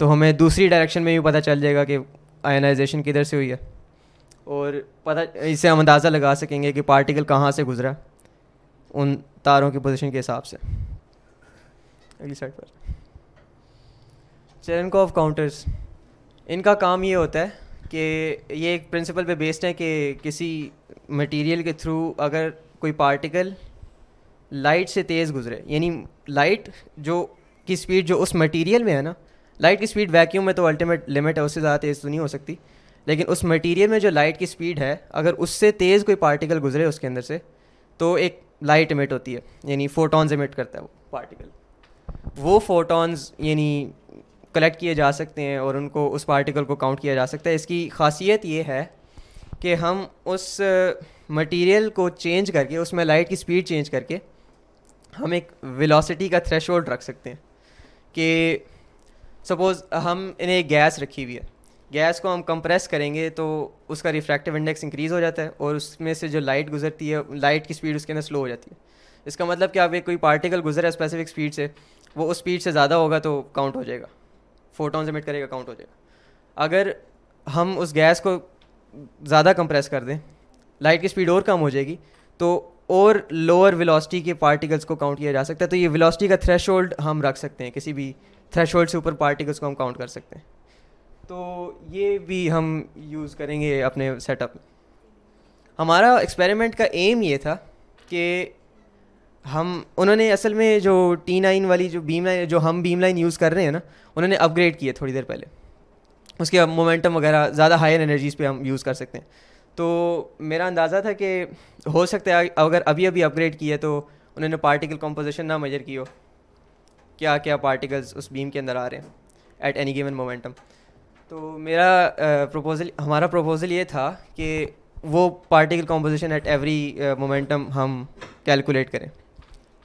Speaker 3: तो हमें दूसरी डायरेक्शन में भी पता चल जाएगा कि आयनाइजेशन किधर से हुई है और पता इससे हम अंदाज़ा लगा सकेंगे कि पार्टिकल कहाँ से गुजरा उन तारों की पोजीशन के हिसाब से अगली साइड पर चरन ऑफ काउंटर्स इनका काम ये होता है कि ये एक प्रिंसिपल पे बेस्ड है कि किसी मटेरियल के थ्रू अगर कोई पार्टिकल लाइट से तेज़ गुजरे यानी लाइट जो की स्पीड जो उस मटेरियल में है ना लाइट की स्पीड वैक्यूम में तो अल्टीमेट लिमिट है उससे ज़्यादा तेज़ तो नहीं हो सकती लेकिन उस मटेरियल में जो लाइट की स्पीड है अगर उससे तेज़ कोई पार्टिकल गुजरे उसके अंदर से तो एक लाइट इमिट होती है यानी फोटॉन्स इमिट करता है वो पार्टिकल वो फोटॉन्स यानी कलेक्ट किए जा सकते हैं और उनको उस पार्टिकल को काउंट किया जा सकता है इसकी खासियत ये है कि हम उस मटेरियल uh, को चेंज करके उसमें लाइट की स्पीड चेंज करके हम एक वेलोसिटी का थ्रेशोल्ड रख सकते हैं कि सपोज़ हम uh, इन्हें गैस रखी हुई है गैस को हम कंप्रेस करेंगे तो उसका रिफ्रैक्टिव इंडेक्स इंक्रीज़ हो जाता है और उसमें से जो लाइट गुजरती है लाइट की स्पीड उसके अंदर स्लो हो जाती है इसका मतलब कि एक कोई पार्टिकल गुजर है स्पेसिफिक स्पीड से वो उस स्पीड से ज़्यादा होगा तो काउंट हो जाएगा फोटोन एमिट करेगा काउंट हो जाएगा अगर हम उस गैस को ज़्यादा कंप्रेस कर दें लाइट की स्पीड और कम हो जाएगी तो और लोअर वेलोसिटी के पार्टिकल्स को काउंट किया जा सकता है तो ये वेलोसिटी का थ्रेश हम रख सकते हैं किसी भी थ्रेश से ऊपर पार्टिकल्स को हम काउंट कर सकते हैं तो ये भी हम यूज़ करेंगे अपने सेटअप में हमारा एक्सपेरिमेंट का एम ये था कि हम उन्होंने असल में जो टी नाइन वाली जो बीम लाइन जो हम बीम लाइन यूज़ कर रहे हैं ना उन्होंने अपग्रेड किए थोड़ी देर पहले उसके अब मोमेंटम वगैरह ज़्यादा हायर एनर्जीज़ पे हम यूज़ कर सकते हैं तो मेरा अंदाज़ा था कि हो सकता है अगर अभी अभी अपग्रेड किया तो उन्होंने पार्टिकल कंपोजिशन ना मेजर की हो क्या क्या पार्टिकल्स उस बीम के अंदर आ रहे हैं एट एनी गिवन मोमेंटम तो मेरा प्रपोजल uh, हमारा प्रपोजल ये था कि वो particle composition at every momentum हम कैलकुलेट करें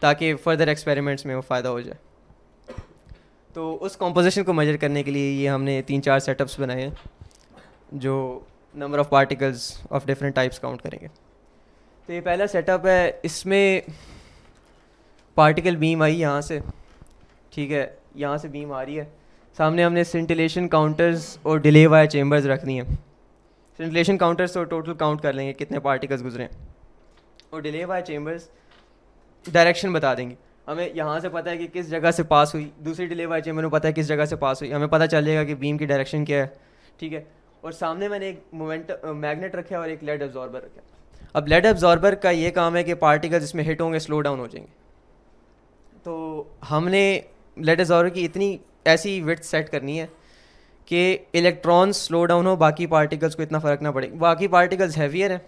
Speaker 3: ताकि फर्दर एक्सपेरिमेंट्स में वो फ़ायदा हो जाए तो उस कॉम्पोजिशन को मेजर करने के लिए ये हमने तीन चार सेटअप्स बनाए हैं जो number of particles of different types count करेंगे तो ये पहला सेटअप है इसमें पार्टिकल बीम आई यहाँ से ठीक है यहाँ से बीम आ रही है सामने हमने सेंटिलेशन काउंटर्स और डिले वाया चेम्बर्स रखनी है सेंटिलेशन काउंटर्स और टोटल काउंट कर लेंगे कितने पार्टिकल्स गुजरे हैं और डिले वाया चेम्बर्स डायरेक्शन बता देंगे हमें यहाँ से पता है कि किस जगह से पास हुई दूसरी डिले वायर चेम्बर में पता है किस जगह से पास हुई हमें पता चलेगा कि बीम की डायरेक्शन क्या है ठीक है और सामने मैंने एक मोमेंट मैगनेट रखा और एक लेड एब्जॉर्बर रखा अब लेड एब्जॉर्बर का ये काम है कि पार्टिकल जिसमें हिट होंगे स्लो डाउन हो जाएंगे तो हमने लेट इज़ और की इतनी ऐसी विथ सेट करनी है कि इलेक्ट्रॉन स्लो डाउन हो बाकी पार्टिकल्स को इतना फ़र्क ना पड़े बाकी पार्टिकल्स हैवियर हैं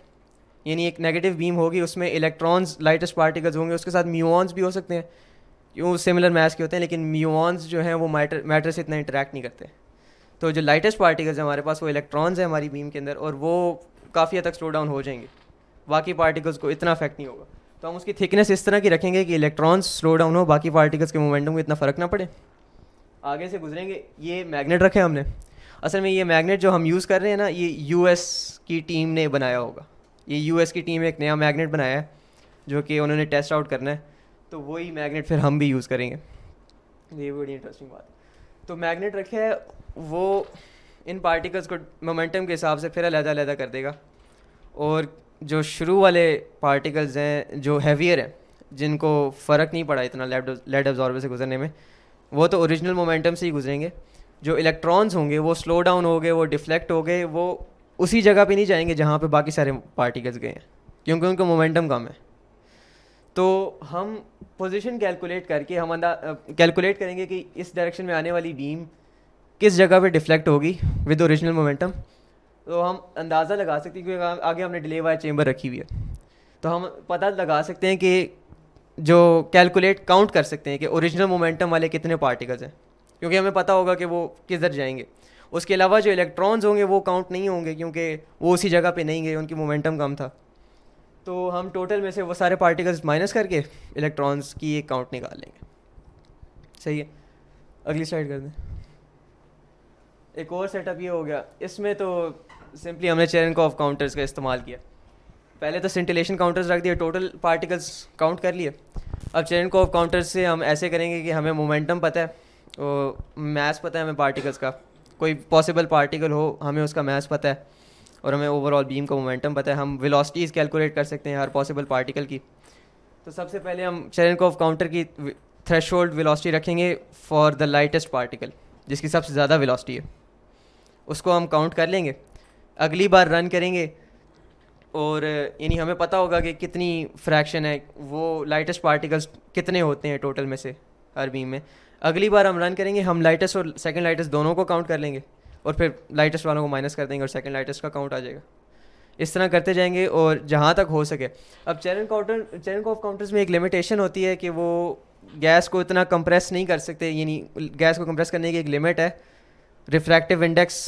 Speaker 3: यानी एक नेगेटिव बीम होगी उसमें इलेक्ट्रॉन्स लाइटेस्ट पार्टिकल्स होंगे उसके साथ म्यूऑन्स भी हो सकते हैं क्यों सिमिलर मैथ के होते हैं लेकिन म्यूऑन्स जो हैं वो मैटर मैटर से इतना इंटरेक्ट नहीं करते तो जो लाइटेस्ट पार्टिकल्स हैं हमारे पास वो इलेक्ट्रॉन्स हैं हमारी बीम के अंदर और वो काफ़ी हद तक स्लो डाउन हो जाएंगे बाकी पार्टिकल्स को इतना अफेक्ट नहीं होगा तो हम उसकी थिकनेस इस तरह की रखेंगे कि इलेक्ट्रॉन्स स्लो डाउन हो बाकी पार्टिकल्स के मोमेंटम को इतना फ़र्क ना पड़े आगे से गुजरेंगे ये मैग्नेट रखे हमने असल में ये मैग्नेट जो हम यूज़ कर रहे हैं ना ये यू की टीम ने बनाया होगा ये यू की टीम एक नया मैगनेट बनाया है जो कि उन्होंने टेस्ट आउट करना है तो वही मैगनेट फिर हम भी यूज़ करेंगे ये बड़ी इंटरेस्टिंग बात तो मैग्नेट रखे है वो इन पार्टिकल्स को मोमेंटम के हिसाब से फिर अलहदा अलहदा कर देगा और जो शुरू वाले पार्टिकल्स हैं जो हैवियर हैं जिनको फ़र्क नहीं पड़ा इतना लेड ऑब्जॉर्वर से गुजरने में वो तो ओरिजिनल मोमेंटम से ही गुजरेंगे जो इलेक्ट्रॉन्स होंगे वो स्लो डाउन हो गए वो डिफ्लेक्ट हो गए वो उसी जगह पे नहीं जाएंगे जहाँ पे बाकी सारे पार्टिकल्स गए हैं क्योंकि उनका मोमेंटम कम है तो हम पोजीशन कैलकुलेट करके हम अंदा कैलकुलेट करेंगे कि इस डायरेक्शन में आने वाली बीम किस जगह पे डिफ्लेक्ट होगी विद ओरिजिनल मोमेंटम तो हम अंदाज़ा लगा सकते हैं क्योंकि आगे हमने डिले वायर चेम्बर रखी हुई है तो हम पता लगा सकते हैं कि जो कैलकुलेट काउंट कर सकते हैं कि ओरिजिनल मोमेंटम वाले कितने पार्टिकल्स हैं क्योंकि हमें पता होगा कि वो किधर जाएंगे उसके अलावा जो इलेक्ट्रॉन्स होंगे वो काउंट नहीं होंगे क्योंकि वो उसी जगह पे नहीं गए उनकी मोमेंटम कम था तो हम टोटल में से वो सारे पार्टिकल्स माइनस करके इलेक्ट्रॉन्स की एक काउंट निकाल लेंगे सही है अगली स्लाइड कर दें एक और सेटअप ये हो गया इसमें तो सिंपली हमने ऑफ काउंटर्स का इस्तेमाल किया पहले तो सेंटिलेशन काउंटर्स रख दिए टोटल पार्टिकल्स काउंट कर लिए अब ऑफ काउंटर्स से हम ऐसे करेंगे कि हमें मोमेंटम पता है और मैस पता है हमें पार्टिकल्स का कोई पॉसिबल पार्टिकल हो हमें उसका मैस पता है और हमें ओवरऑल बीम का मोमेंटम पता है हम वेलोसिटीज़ कैलकुलेट कर सकते हैं हर पॉसिबल पार्टिकल की तो सबसे पहले हम ऑफ काउंटर की थ्रेश होल्ड वेलोसिटी रखेंगे फॉर द लाइटेस्ट पार्टिकल जिसकी सबसे ज़्यादा वेलोसिटी है उसको हम काउंट कर लेंगे अगली बार रन करेंगे और यानी हमें पता होगा कि कितनी फ्रैक्शन है वो लाइटेस्ट पार्टिकल्स कितने होते हैं टोटल में से हर बीम में अगली बार हम रन करेंगे हम लाइटेस्ट और सेकंड लाइटेस्ट दोनों को काउंट कर लेंगे और फिर लाइटेस्ट वालों को माइनस कर देंगे और सेकंड लाइटेस्ट का काउंट आ जाएगा इस तरह करते जाएंगे और जहाँ तक हो सके अब channel counter channel of counters में एक लिमिटेशन होती है कि वो गैस को इतना कंप्रेस नहीं कर सकते यानी गैस को कंप्रेस करने की एक लिमिट है रिफ्रैक्टिव इंडेक्स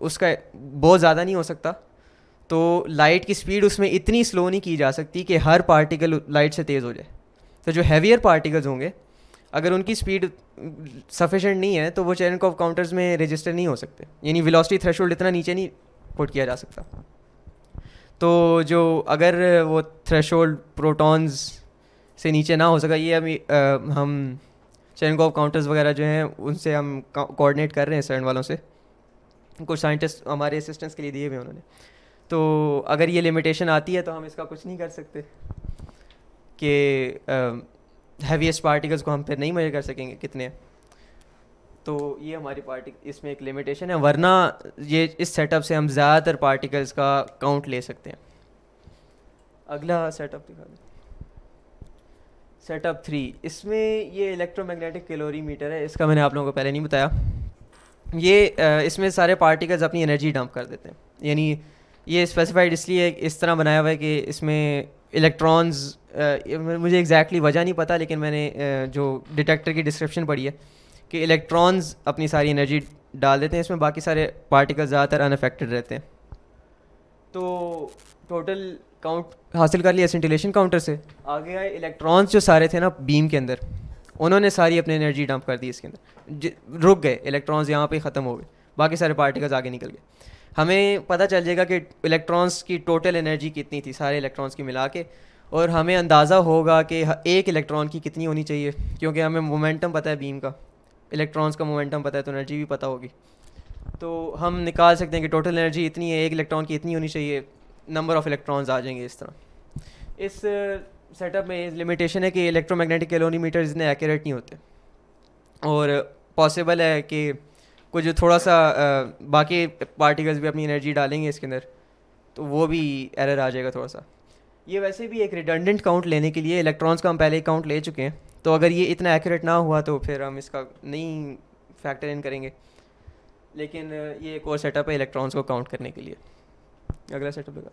Speaker 3: उसका बहुत ज़्यादा नहीं हो सकता तो लाइट की स्पीड उसमें इतनी स्लो नहीं की जा सकती कि हर पार्टिकल लाइट से तेज़ हो जाए तो जो हैवियर पार्टिकल्स होंगे अगर उनकी स्पीड सफिशेंट नहीं है तो वो ऑफ काउंटर्स में रजिस्टर नहीं हो सकते यानी वेलोसिटी थ्रेशोल्ड इतना नीचे नहीं पुट किया जा सकता तो जो अगर वो थ्रेशोल्ड प्रोटॉन्स से नीचे ना हो सका ये अभी हम ऑफ काउंटर्स वगैरह जो हैं उनसे हम कोऑर्डिनेट कर रहे हैं सैंड वालों से कुछ साइंटिस्ट हमारे असिस्टेंस के लिए दिए हुए उन्होंने तो अगर ये लिमिटेशन आती है तो हम इसका कुछ नहीं कर सकते कि हैवीस्ट पार्टिकल्स को हम फिर नहीं मेजर कर सकेंगे कितने तो ये हमारी पार्टी इसमें एक लिमिटेशन है वरना ये इस सेटअप से हम ज़्यादातर पार्टिकल्स का काउंट ले सकते हैं अगला सेटअप दिखा दें सेटअप थ्री इसमें ये इलेक्ट्रोमैग्नेटिक कैलोरी मीटर है इसका मैंने आप लोगों को पहले नहीं बताया ये इसमें सारे पार्टिकल्स अपनी एनर्जी डंप कर देते हैं यानी ये स्पेसिफाइड इसलिए इस तरह बनाया हुआ है कि इसमें इलेक्ट्रॉन्स मुझे एग्जैक्टली exactly वजह नहीं पता लेकिन मैंने जो डिटेक्टर की डिस्क्रिप्शन पढ़ी है कि इलेक्ट्रॉन्स अपनी सारी एनर्जी डाल देते हैं इसमें बाकी सारे पार्टिकल ज़्यादातर अनफेक्टेड रहते हैं तो टोटल काउंट हासिल कर लिया सेंटिलेशन काउंटर से आगे आए इलेक्ट्रॉन्स जो सारे थे ना बीम के अंदर उन्होंने सारी अपनी एनर्जी डंप कर दी इसके अंदर रुक गए इलेक्ट्रॉन्स यहाँ पे ख़त्म हो गए बाकी सारे पार्टिकल्स आगे निकल गए हमें पता चल जाएगा कि इलेक्ट्रॉन्स की टोटल एनर्जी कितनी थी सारे इलेक्ट्रॉन्स की मिला के और हमें अंदाज़ा होगा कि एक इलेक्ट्रॉन की कितनी होनी चाहिए क्योंकि हमें मोमेंटम पता है बीम का इलेक्ट्रॉन्स का मोमेंटम पता है तो एनर्जी भी पता होगी तो हम निकाल सकते हैं कि टोटल एनर्जी इतनी है एक इलेक्ट्रॉन की इतनी होनी चाहिए नंबर ऑफ़ इलेक्ट्रॉन्स आ जाएंगे इस तरह इस सेटअप में लिमिटेशन है कि इलेक्ट्रोमैग्नेटिक कैलोनीमीटर इतने एक्यूरेट नहीं होते और पॉसिबल है कि कुछ थोड़ा सा आ, बाकी पार्टिकल्स भी अपनी एनर्जी डालेंगे इसके अंदर तो वो भी एरर आ जाएगा थोड़ा सा ये वैसे भी एक रिडंडेंट काउंट लेने के लिए इलेक्ट्रॉन्स का हम पहले ही काउंट ले चुके हैं तो अगर ये इतना एक्यूरेट ना हुआ तो फिर हम इसका नहीं फैक्टर इन करेंगे लेकिन ये एक और सेटअप है इलेक्ट्रॉन्स को काउंट करने के लिए अगला सेटअप लगा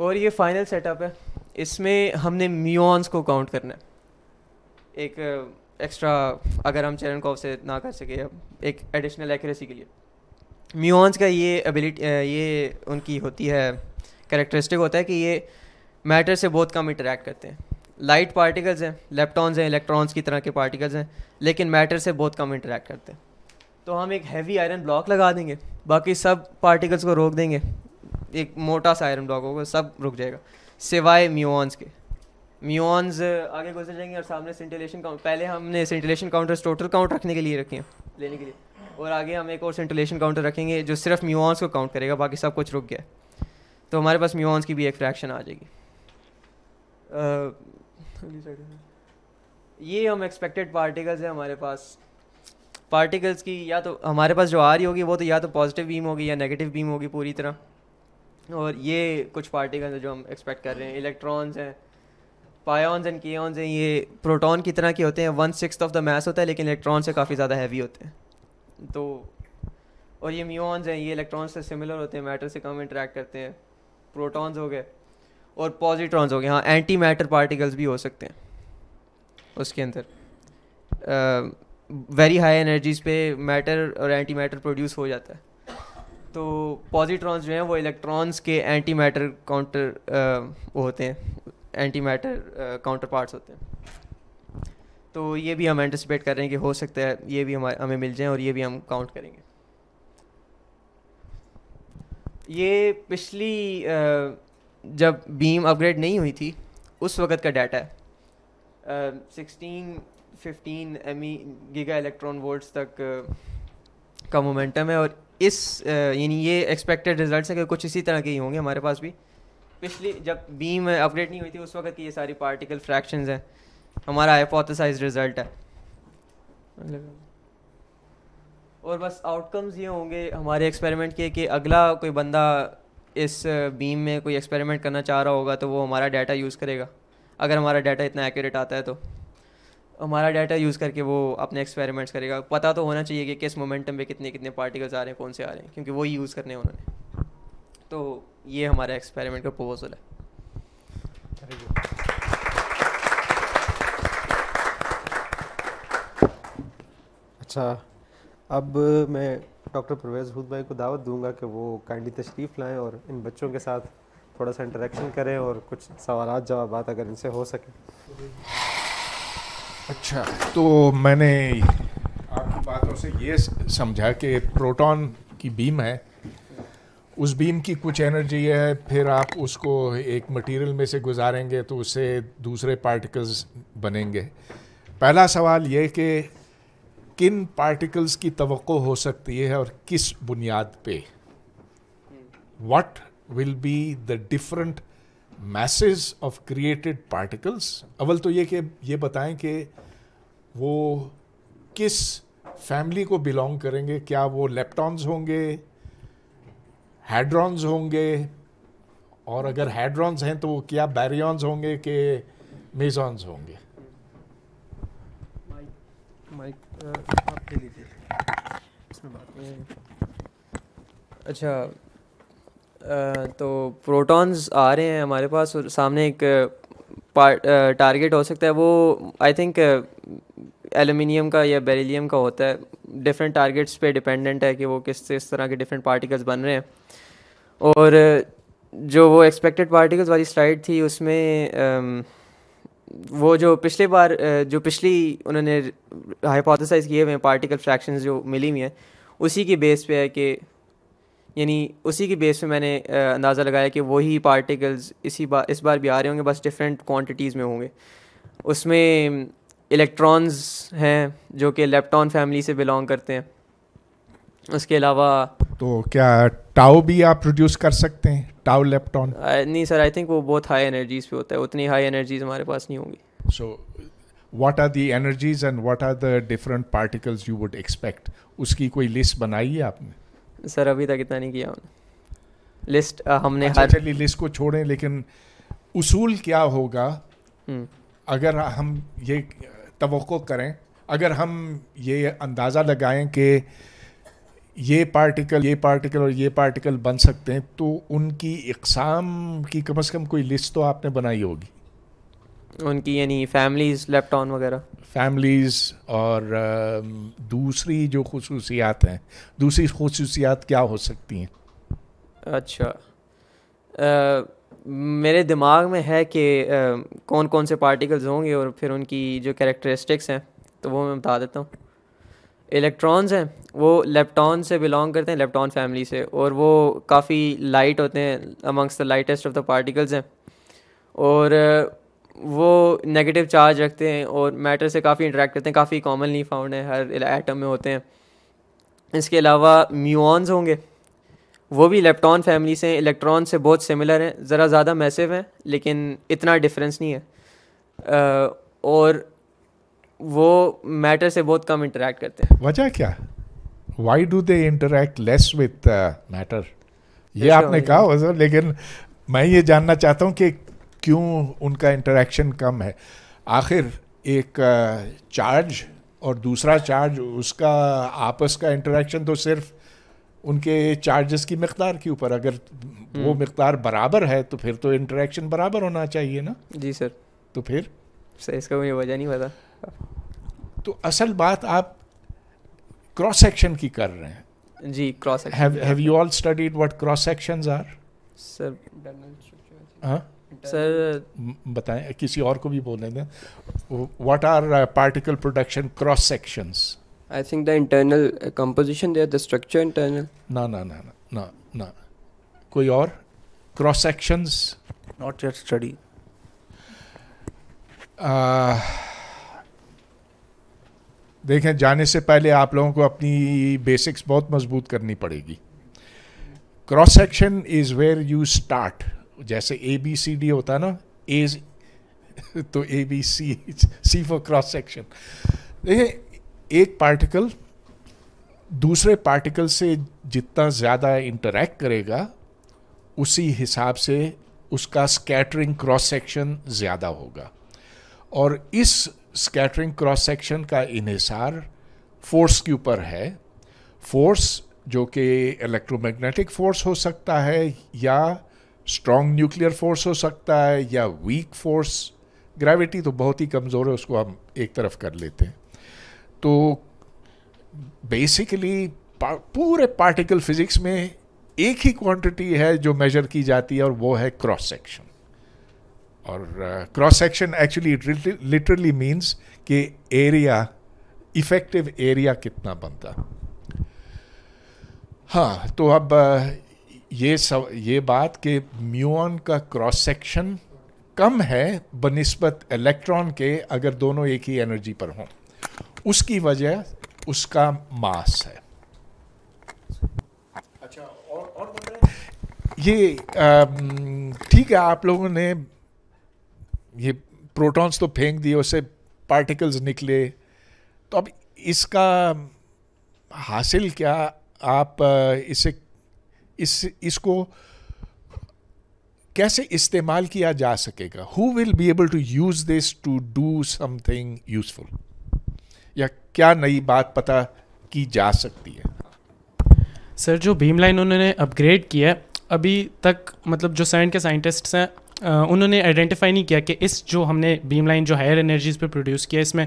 Speaker 3: और ये फाइनल सेटअप है इसमें हमने म्यूॉन्स को काउंट करना है एक एक्स्ट्रा uh, अगर हम चरण कॉफ से ना कर सके एक एडिशनल एक्यूरेसी के लिए म्यूॉन्स का ये एबिलिटी uh, ये उनकी होती है करेक्टरिस्टिक होता है कि ये मैटर से बहुत कम इंटरेक्ट करते हैं लाइट पार्टिकल्स हैं लेप्टॉन्स हैं इलेक्ट्रॉन्स की तरह के पार्टिकल्स हैं लेकिन मैटर से बहुत कम इंटरेक्ट करते हैं तो हम एक हैवी आयरन ब्लॉक लगा देंगे बाकी सब पार्टिकल्स को रोक देंगे एक मोटा सा आयरन ब्लॉक होगा सब रुक जाएगा सिवाय म्यूनस के म्यूनस आगे गुजर जाएंगे और सामने सेंटिलेशन काउंट पहले हमने सेंटिलेशन काउंटर्स टोटल काउंट रखने के लिए रखे हैं लेने के लिए और आगे हम एक और सेंटिलेशन काउंटर रखेंगे जो सिर्फ म्यूनस को काउंट करेगा बाकी सब कुछ रुक गया तो हमारे पास म्यूनस की भी एक फ्रैक्शन आ जाएगी ये हम एक्सपेक्टेड पार्टिकल्स हैं हमारे पास पार्टिकल्स की या तो हमारे पास जो आ रही होगी वो तो या तो पॉजिटिव बीम होगी या नेगेटिव बीम होगी पूरी तरह और ये कुछ पार्टिकल जो हम एक्सपेक्ट कर रहे हैं इलेक्ट्रॉन्स हैं पायोन्स एंड केयन्स हैं ये प्रोटॉन की तरह के होते हैं one six of the mass होता है लेकिन इलेक्ट्रॉन से काफ़ी ज़्यादा हैवी होते हैं तो और ये म्यूनस हैं ये इलेक्ट्रॉन से सिमिलर होते हैं मैटर से कम इंटरेक्ट करते हैं प्रोटॉन्स हो गए और पॉजिट्रॉन्स हो गए हाँ एंटी मैटर पार्टिकल्स भी हो सकते हैं उसके अंदर वेरी हाई एनर्जीज़ पे मैटर और एंटी मैटर प्रोड्यूस हो जाता है तो पॉजिट्रॉन्स जो हैं वो इलेक्ट्रॉन्स के एंटी मैटर काउंटर वो होते हैं एंटी मैटर काउंटर पार्ट्स होते हैं तो ये भी हम एंटिसिपेट कर रहे हैं कि हो सकता है ये भी हमारे हमें मिल जाए और ये भी हम काउंट करेंगे ये पिछली जब बीम अपग्रेड नहीं हुई थी उस वक्त का डाटा है sixteen fifteen M giga electron volts तक का मोमेंटम है और इस यानी ये एक्सपेक्टेड रिजल्ट है कि कुछ इसी तरह के ही होंगे हमारे पास भी पिछली जब बीम अपडेट नहीं हुई थी उस वक्त की ये सारी पार्टिकल फ्रैक्शंस हैं हमारा हाइपोथेसाइज रिजल्ट है और बस आउटकम्स ये होंगे हमारे एक्सपेरिमेंट के कि अगला कोई बंदा इस बीम में कोई एक्सपेरिमेंट करना चाह रहा होगा तो वो हमारा डाटा यूज़ करेगा अगर हमारा डाटा इतना एक्यूरेट आता है तो हमारा डाटा यूज़ करके वो अपने एक्सपेरिमेंट्स करेगा पता तो होना चाहिए कि किस मोमेंटम पे कितने कितने पार्टिकल्स आ रहे हैं कौन से आ रहे हैं क्योंकि वो यूज़ करने उन्होंने तो ये हमारा एक्सपेरिमेंट का प्रपोजल है
Speaker 1: अच्छा अब मैं डॉक्टर परवेज़ हूद भाई को दावत दूंगा कि वो काइंडली तशरीफ़ लाएँ और इन बच्चों के साथ थोड़ा सा इंटरेक्शन करें और कुछ सवाल जवाब अगर इनसे हो
Speaker 7: सके
Speaker 9: अच्छा तो मैंने आपकी बातों से ये समझा कि प्रोटॉन की बीम है उस बीम की कुछ एनर्जी है फिर आप उसको एक मटेरियल में से गुजारेंगे तो उससे दूसरे पार्टिकल्स बनेंगे पहला सवाल ये कि किन पार्टिकल्स की तो हो सकती है और किस बुनियाद पे what will be the different masses of created particles अवल तो ये कि ये बताएं कि वो किस फैमिली को बिलोंग करेंगे क्या वो लेप्टॉन्स होंगे हैड्रॉन्स होंगे और अगर हैड्रॉन्स हैं तो वो क्या बैरियॉन्स होंगे कि मेजॉन्स होंगे
Speaker 2: माइक uh, आप
Speaker 3: अच्छा तो प्रोटॉन्स आ रहे हैं हमारे पास और सामने एक टारगेट हो सकता है वो आई थिंक एलुमिनियम का या बेरिलियम का होता है डिफरेंट टारगेट्स पे डिपेंडेंट है कि वो किस किस तरह के डिफरेंट पार्टिकल्स बन रहे हैं और जो वो एक्सपेक्टेड पार्टिकल्स वाली स्लाइड थी उसमें वो जो पिछले बार जो पिछली उन्होंने हाइपोथेसाइज किए हुए हैं पार्टिकल फ्रैक्शंस जो मिली हुई हैं उसी की बेस पे है कि यानी उसी के बेस पे मैंने अंदाज़ा लगाया कि वही पार्टिकल्स इसी बार इस बार भी आ रहे होंगे बस डिफरेंट क्वांटिटीज़ में होंगे उसमें इलेक्ट्रॉन्स हैं जो कि लेप्टॉन फैमिली से बिलोंग करते हैं उसके अलावा
Speaker 9: तो क्या टाओ भी आप प्रोड्यूस कर सकते हैं टाओ लेप्टॉन
Speaker 3: नहीं सर आई थिंक वो बहुत हाई एनर्जीज पे होता है उतनी हाई एनर्जीज हमारे पास नहीं होंगी
Speaker 9: so what are the energies and what are the different particles you would expect उसकी कोई लिस्ट बनाई है आपने
Speaker 3: सर अभी तक इतना नहीं किया
Speaker 9: लिस्ट हमने अच्छा, हर लिस्ट को छोड़ें लेकिन उसूल क्या होगा हम्म। अगर हम ये तो करें अगर हम ये अंदाज़ा लगाएं कि ये पार्टिकल ये पार्टिकल और ये पार्टिकल बन सकते हैं तो उनकी इकसाम की कम अज़ कम कोई लिस्ट तो आपने बनाई होगी
Speaker 3: उनकी यानी फैमिलीज लेप्टॉन वगैरह
Speaker 9: फैमिलीज़ और um, दूसरी जो खसूसियात हैं दूसरी खसूसियात क्या हो सकती हैं
Speaker 3: अच्छा आ, मेरे दिमाग में है कि कौन कौन से पार्टिकल्स होंगे और फिर उनकी जो करेक्टरिस्टिक्स हैं तो वो मैं बता देता हूँ इलेक्ट्रॉन्स हैं वो लेप्टॉन से बिलोंग करते हैं लेप्टॉन फैमिली से और वो काफ़ी लाइट होते हैं amongst the lightest of the particles हैं और वो नेगेटिव चार्ज रखते हैं और मैटर से काफ़ी इंटरेक्ट करते हैं काफ़ी कॉमनली फाउंड है हर एटम में होते हैं इसके अलावा म्यूनस होंगे वो भी इलेक्ट्रॉन फैमिली से इलेक्ट्रॉन से बहुत सिमिलर हैं ज़रा ज़्यादा मैसिव हैं लेकिन इतना डिफरेंस नहीं है आ, और वो मैटर से बहुत कम इंटरेक्ट करते
Speaker 9: हैं वजह क्या why do they interact less with matter ये अच्छा, आपने कहा वजह लेकिन मैं ये जानना चाहता हूँ कि क्यों उनका इंटरेक्शन कम है आखिर एक चार्ज और दूसरा चार्ज उसका आपस का इंटरेक्शन तो सिर्फ उनके चार्जेस की मकदार के ऊपर अगर वो मकदार हम्म। बराबर है तो फिर तो इंटरेक्शन बराबर होना चाहिए ना जी सर तो फिर सर इसका मुझे वजह नहीं पता तो असल बात आप क्रॉस सेक्शन की कर रहे हैं जी cross have you all studied what cross sections are sir हाँ सर uh, बताएं किसी और को भी बोलने दें what are particle production cross sections
Speaker 3: I think the internal composition there the structure internal
Speaker 9: ना ना ना ना ना कोई और cross sections not your study देखें जाने से पहले आप लोगों को अपनी बेसिक्स बहुत मजबूत करनी पड़ेगी cross section is where you start जैसे ए बी सी डी होता है ना एज तो A B C C for cross section देखिए एक पार्टिकल दूसरे पार्टिकल से जितना ज़्यादा इंटरेक्ट करेगा उसी हिसाब से उसका स्कैटरिंग क्रॉस सेक्शन ज़्यादा होगा और इस स्कैटरिंग क्रॉस सेक्शन का इनहिसार फोर्स के ऊपर है फोर्स जो कि इलेक्ट्रोमैग्नेटिक फोर्स हो सकता है या स्ट्रॉन्ग न्यूक्लियर फोर्स हो सकता है या वीक फोर्स ग्रेविटी तो बहुत ही कमज़ोर है उसको हम एक तरफ कर लेते हैं तो बेसिकली पूरे पार्टिकल फिजिक्स में एक ही क्वांटिटी है जो मेजर की जाती है और वो है क्रॉस सेक्शन और cross section actually literally means कि एरिया इफेक्टिव एरिया कितना बनता हाँ तो अब uh, ये सब ये बात कि म्यून का क्रॉस सेक्शन कम है बनिस्बत इलेक्ट्रॉन के अगर दोनों एक ही एनर्जी पर हों उसकी वजह उसका मास है अच्छा और और ये ठीक है आप लोगों ने ये प्रोटॉन्स तो फेंक दिए उससे पार्टिकल्स निकले तो अब इसका हासिल क्या आप इसे इस इसको कैसे इस्तेमाल किया जा सकेगा who will be able to use this to do something useful या क्या नई बात पता की जा सकती है सर
Speaker 6: जो भीमलाइन उन्होंने अपग्रेड किया है अभी तक मतलब जो सैन के साइंटिस्ट्स हैं उन्होंने आइडेंटिफाई नहीं किया कि इस जो हमने बीम लाइन जो हायर एनर्जीज़ पे प्रोड्यूस किया इसमें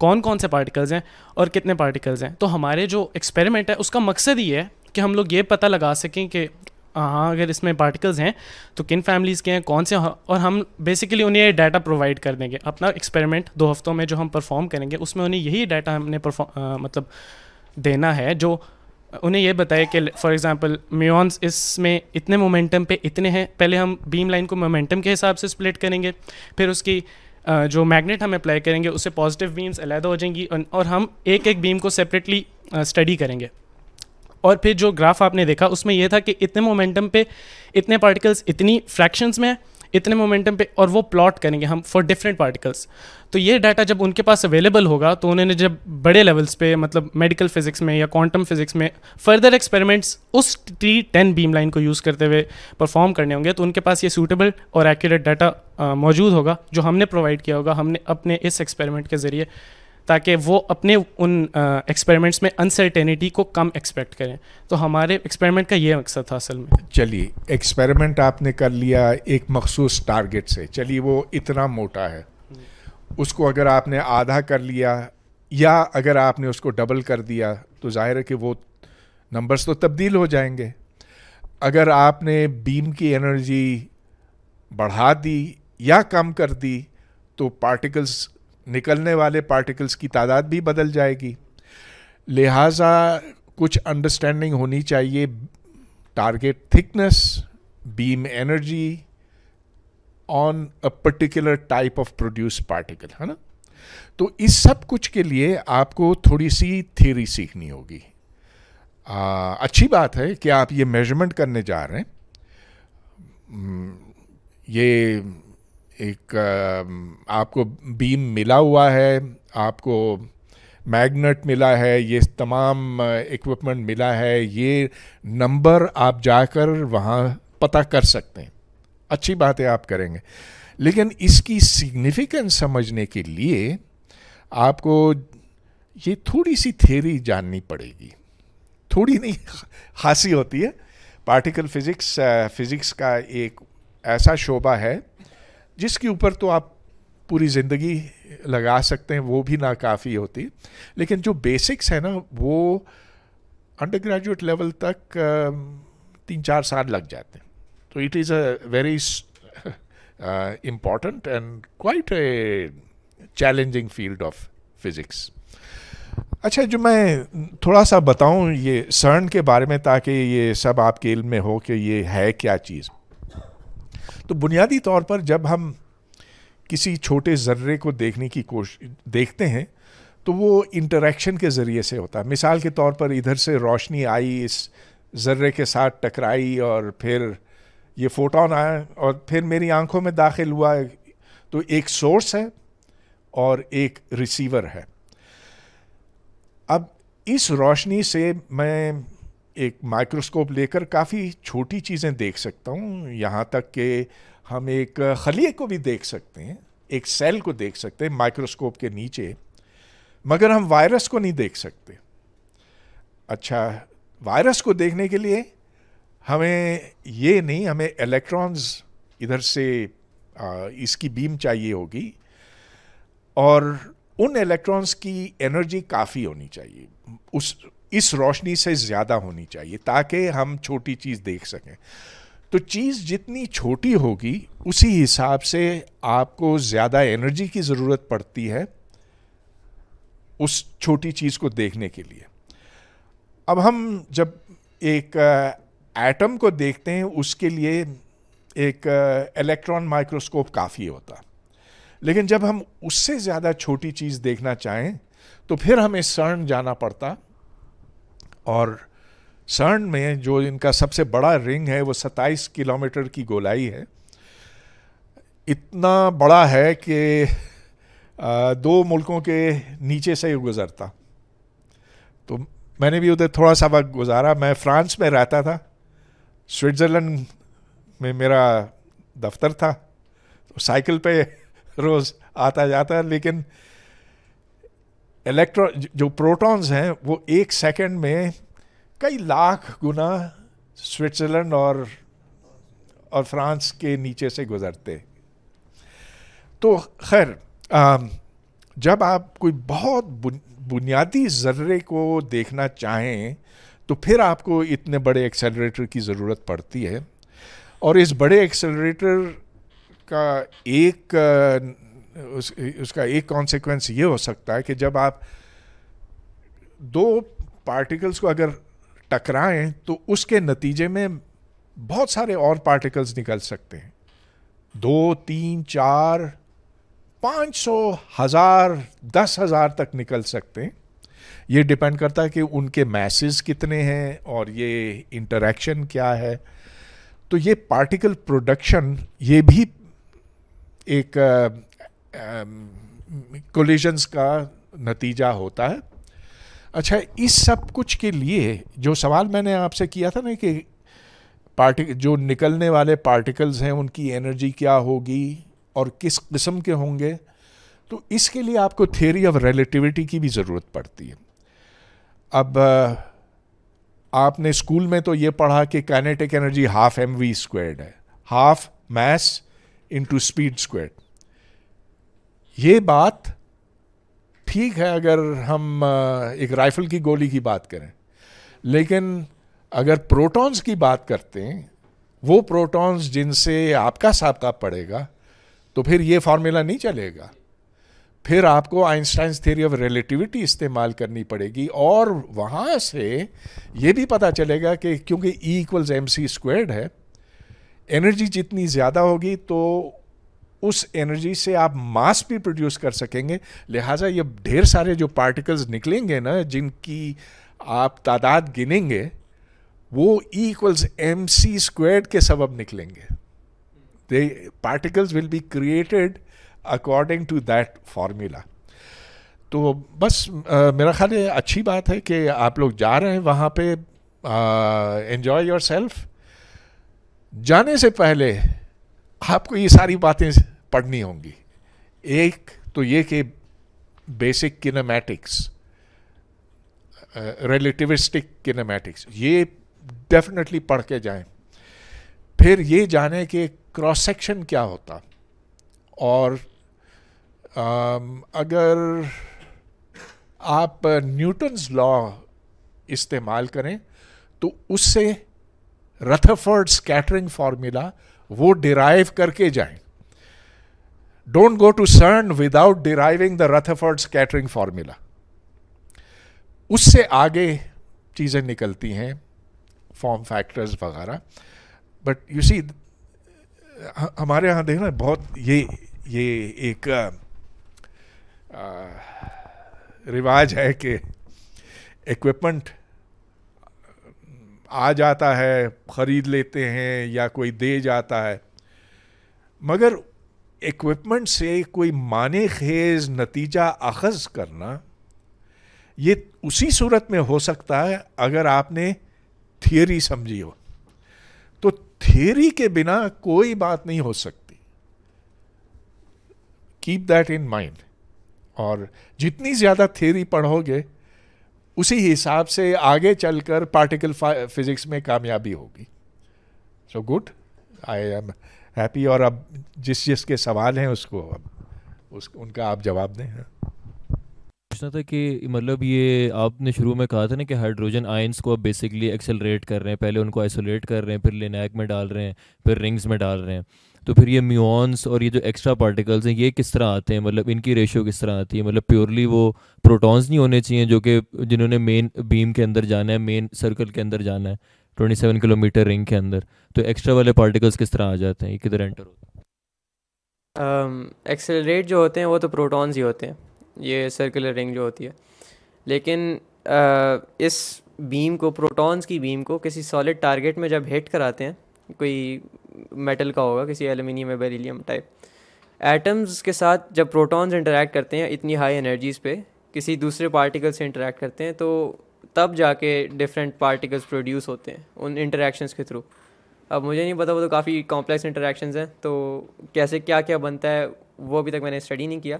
Speaker 6: कौन कौन से पार्टिकल्स हैं और कितने पार्टिकल्स हैं तो हमारे जो एक्सपेरिमेंट है उसका मकसद ही है कि हम लोग ये पता लगा सकें कि हाँ अगर इसमें पार्टिकल्स हैं तो किन फैमिलीज़ के हैं कौन से और हम बेसिकली उन्हें ये डाटा प्रोवाइड कर देंगे अपना एक्सपेरिमेंट दो हफ्तों में जो हम परफॉर्म करेंगे उसमें उन्हें यही डाटा हमने आ, मतलब देना है जो उन्हें यह बताया कि फॉर एग्जांपल म्योन्स इसमें इतने मोमेंटम पे इतने हैं पहले हम बीम लाइन को मोमेंटम के हिसाब से स्प्लिट करेंगे फिर उसकी जो मैग्नेट हम अप्लाई करेंगे उससे पॉजिटिव बीम्स अलहदा हो जाएंगी और हम एक एक बीम को सेपरेटली स्टडी करेंगे और फिर जो ग्राफ आपने देखा उसमें यह था कि इतने मोमेंटम पे इतने पार्टिकल्स इतनी फ्रैक्शंस में इतने मोमेंटम पे और वो प्लॉट करेंगे हम फॉर डिफरेंट पार्टिकल्स तो ये डाटा जब उनके पास अवेलेबल होगा तो उन्होंने जब बड़े लेवल्स पे मतलब मेडिकल फिजिक्स में या क्वांटम फिजिक्स में फर्दर एक्सपेरिमेंट्स उस टी टेन बीम लाइन को यूज़ करते हुए परफॉर्म करने होंगे तो उनके पास ये सूटेबल और एक्यूरेट डाटा मौजूद होगा जो हमने प्रोवाइड किया होगा हमने अपने इस एक्सपेरिमेंट के ज़रिए ताकि वो अपने उन एक्सपेरिमेंट्स में अनसर्टेनिटी को कम एक्सपेक्ट करें तो हमारे
Speaker 9: एक्सपेरिमेंट का ये मकसद था असल में चलिए एक्सपेरिमेंट आपने कर लिया एक मखसूस टारगेट से चलिए वो इतना मोटा है उसको अगर आपने आधा कर लिया या अगर आपने उसको डबल कर दिया तो जाहिर है कि वो नंबर्स तो तब्दील हो जाएंगे अगर आपने बीम की एनर्जी बढ़ा दी या कम कर दी तो पार्टिकल्स निकलने वाले पार्टिकल्स की तादाद भी बदल जाएगी लिहाजा कुछ अंडरस्टैंडिंग होनी चाहिए target thickness beam energy on a particular type of produce particle है ना तो इस सब कुछ के लिए आपको थोड़ी सी थ्योरी सीखनी होगी आ, अच्छी बात है कि आप ये मेजरमेंट करने जा रहे हैं हम्म, ये एक आपको बीम मिला हुआ है आपको मैग्नेट मिला है ये तमाम इक्विपमेंट मिला है ये नंबर आप जाकर वहाँ पता कर सकते हैं अच्छी बात है आप करेंगे लेकिन इसकी सिग्निफिकेंस समझने के लिए आपको ये थोड़ी सी थेरी जाननी पड़ेगी थोड़ी नहीं खासी होती है पार्टिकल फिज़िक्स फिज़िक्स का एक ऐसा शोबा है जिसके ऊपर तो आप पूरी ज़िंदगी लगा सकते हैं वो भी नाकाफ़ी होती लेकिन जो बेसिक्स है ना वो अंडर ग्रेजुएट लेवल तक तीन चार साल लग जाते हैं तो it is a very important and quite a challenging field of physics अच्छा जो मैं थोड़ा सा बताऊं ये सर्न के बारे में ताकि ये सब आपके इल्म में हो कि ये है क्या चीज़ तो बुनियादी तौर पर जब हम किसी छोटे ज़र्रे को देखने की कोशिश देखते हैं तो वो इंटरेक्शन के ज़रिए से होता है मिसाल के तौर पर इधर से रोशनी आई इस ज़र्रे के साथ टकराई और फिर ये फोटोन आया और फिर मेरी आंखों में दाखिल हुआ तो एक सोर्स है और एक रिसीवर है अब इस रोशनी से मैं एक माइक्रोस्कोप लेकर काफ़ी छोटी चीज़ें देख सकता हूँ यहाँ तक कि हम एक खलिए को भी देख सकते हैं एक सेल को देख सकते हैं माइक्रोस्कोप के नीचे मगर हम वायरस को नहीं देख सकते अच्छा वायरस को देखने के लिए हमें ये नहीं हमें इलेक्ट्रॉन्स इधर से आ, इसकी बीम चाहिए होगी और उन इलेक्ट्रॉन्स की एनर्जी काफ़ी होनी चाहिए उस इस रोशनी से ज़्यादा होनी चाहिए ताकि हम छोटी चीज़ देख सकें तो चीज़ जितनी छोटी होगी उसी हिसाब से आपको ज़्यादा एनर्जी की ज़रूरत पड़ती है उस छोटी चीज़ को देखने के लिए अब हम जब एक एटम को देखते हैं उसके लिए एक इलेक्ट्रॉन माइक्रोस्कोप काफ़ी होता लेकिन जब हम उससे ज़्यादा छोटी चीज़ देखना चाहें तो फिर हमें सर्ण जाना पड़ता और सर्ण में जो इनका सबसे बड़ा रिंग है वो 27 किलोमीटर की गोलाई है इतना बड़ा है कि दो मुल्कों के नीचे से गुज़रता तो मैंने भी उधर थोड़ा सा वक्त गुजारा मैं फ्रांस में रहता था स्विट्ज़रलैंड में मेरा दफ्तर था तो साइकिल पे रोज़ आता जाता लेकिन इलेक्ट्रॉन जो प्रोटॉन्स हैं वो एक सेकंड में कई लाख गुना स्विट्ज़रलैंड और और फ्रांस के नीचे से गुज़रते तो खैर जब आप कोई बहुत बुनियादी ज़र्रे को देखना चाहें तो फिर आपको इतने बड़े एक्सेलरेटर की ज़रूरत पड़ती है और इस बड़े एक्सेलरेटर का एक उस, उसका एक कॉन्सिक्वेंस ये हो सकता है कि जब आप दो पार्टिकल्स को अगर टकराएं तो उसके नतीजे में बहुत सारे और पार्टिकल्स निकल सकते हैं दो तीन चार पाँच सौ हज़ार दस हज़ार तक निकल सकते हैं ये डिपेंड करता है कि उनके मैसेज कितने हैं और ये इंटरेक्शन क्या है तो ये पार्टिकल प्रोडक्शन ये भी एक कोलिजन्स um, का नतीजा होता है अच्छा इस सब कुछ के लिए जो सवाल मैंने आपसे किया था ना कि पार्टिक जो निकलने वाले पार्टिकल्स हैं उनकी एनर्जी क्या होगी और किस किस्म के होंगे तो इसके लिए आपको थियोरी ऑफ रिलेटिविटी की भी ज़रूरत पड़ती है अब आपने स्कूल में तो ये पढ़ा कि kinetic energy half M V squared है half mass into speed squared ये बात ठीक है अगर हम एक राइफल की गोली की बात करें लेकिन अगर प्रोटॉन्स की बात करते हैं वो प्रोटॉन्स जिनसे आपका सबका पड़ेगा तो फिर ये फार्मूला नहीं चलेगा फिर आपको आइंस्टाइन थ्योरी ऑफ रिलेटिविटी इस्तेमाल करनी पड़ेगी और वहाँ से ये भी पता चलेगा कि क्योंकि E equals M C squared है एनर्जी जितनी ज़्यादा होगी तो उस एनर्जी से आप मास भी प्रोड्यूस कर सकेंगे लिहाजा ये ढेर सारे जो पार्टिकल्स निकलेंगे ना जिनकी आप तादाद गिनेंगे वो इक्वल्स एम सी स्क्वेड के सबब निकलेंगे they particles will be created according to that formula तो बस uh, मेरा ख्याल है अच्छी बात है कि आप लोग जा रहे हैं वहाँ पे एन्जॉय योर सेल्फ जाने से पहले आपको ये सारी बातें पढ़नी होंगी एक तो ये कि बेसिक किनेमैटिक्स रिलेटिविस्टिक किनेमैटिक्स ये डेफिनेटली पढ़ के जाएं फिर ये जाने कि क्रॉस सेक्शन क्या होता और आम, um, अगर आप न्यूटन्स लॉ इस्तेमाल करें तो उससे रथफर्ड स्कैटरिंग फार्मूला वो डिराइव करके जाएं don't go to CERN without deriving the Rutherford scattering formula उससे आगे चीज़ें निकलती हैं फॉर्म फैक्टर्स वगैरह बट यू सी हमारे यहाँ देखना बहुत ये ये एक आ, रिवाज है कि इक्विपमेंट आ जाता है ख़रीद लेते हैं या कोई दे जाता है मगर इक्विपमेंट से कोई माने खेज नतीजा अखज करना ये उसी सूरत में हो सकता है अगर आपने थियोरी समझी हो तो थियोरी के बिना कोई बात नहीं हो सकती कीप दैट इन माइंड और जितनी ज़्यादा थियोरी पढ़ोगे उसी हिसाब से आगे चलकर पार्टिकल फिजिक्स में कामयाबी होगी so good I am happy और अब जिस जिस के सवाल हैं उसको अब उस उनका आप जवाब दें हाँ। पूछना था
Speaker 1: कि मतलब ये आपने शुरू में कहा था ना कि हाइड्रोजन आयंस को अब बेसिकली एक्सेलरेट कर रहे हैं पहले उनको आइसोलेट कर रहे हैं फिर लेनाक में डाल रहे हैं फिर रिंग्स में डाल रहे हैं तो फिर ये म्यूनस और ये जो एक्स्ट्रा पार्टिकल्स हैं ये किस तरह आते हैं मतलब इनकी रेशियो किस तरह आती है मतलब प्योरली वो प्रोटॉन्स नहीं होने चाहिए जो कि जिन्होंने मेन बीम के अंदर जाना है मेन सर्कल के अंदर जाना है सेवन किलोमीटर रिंग के अंदर तो एक्स्ट्रा वाले पार्टिकल्स किस तरह आ जाते हैं ये किधर एंटर होते हैं
Speaker 3: एक्सेलरेट um, जो होते हैं वो तो प्रोटॉन्स ही होते हैं ये सर्कुलर रिंग जो होती है लेकिन uh, इस बीम को प्रोटॉन्स की बीम को किसी सॉलिड टारगेट में जब हिट कराते हैं कोई मेटल का होगा किसी एलुमिनियम या बेरिलियम टाइप एटम्स के साथ जब प्रोटॉन्स इंटरेक्ट करते हैं इतनी हाई एनर्जीज़ पे किसी दूसरे पार्टिकल से इंटरेक्ट करते हैं तो तब जाके डिफरेंट पार्टिकल्स प्रोड्यूस होते हैं उन इंटरेक्शंस के थ्रू अब मुझे नहीं पता वो तो काफ़ी कॉम्प्लेक्स इंटरेक्शंस हैं तो कैसे क्या क्या बनता है वो अभी तक मैंने स्टडी नहीं किया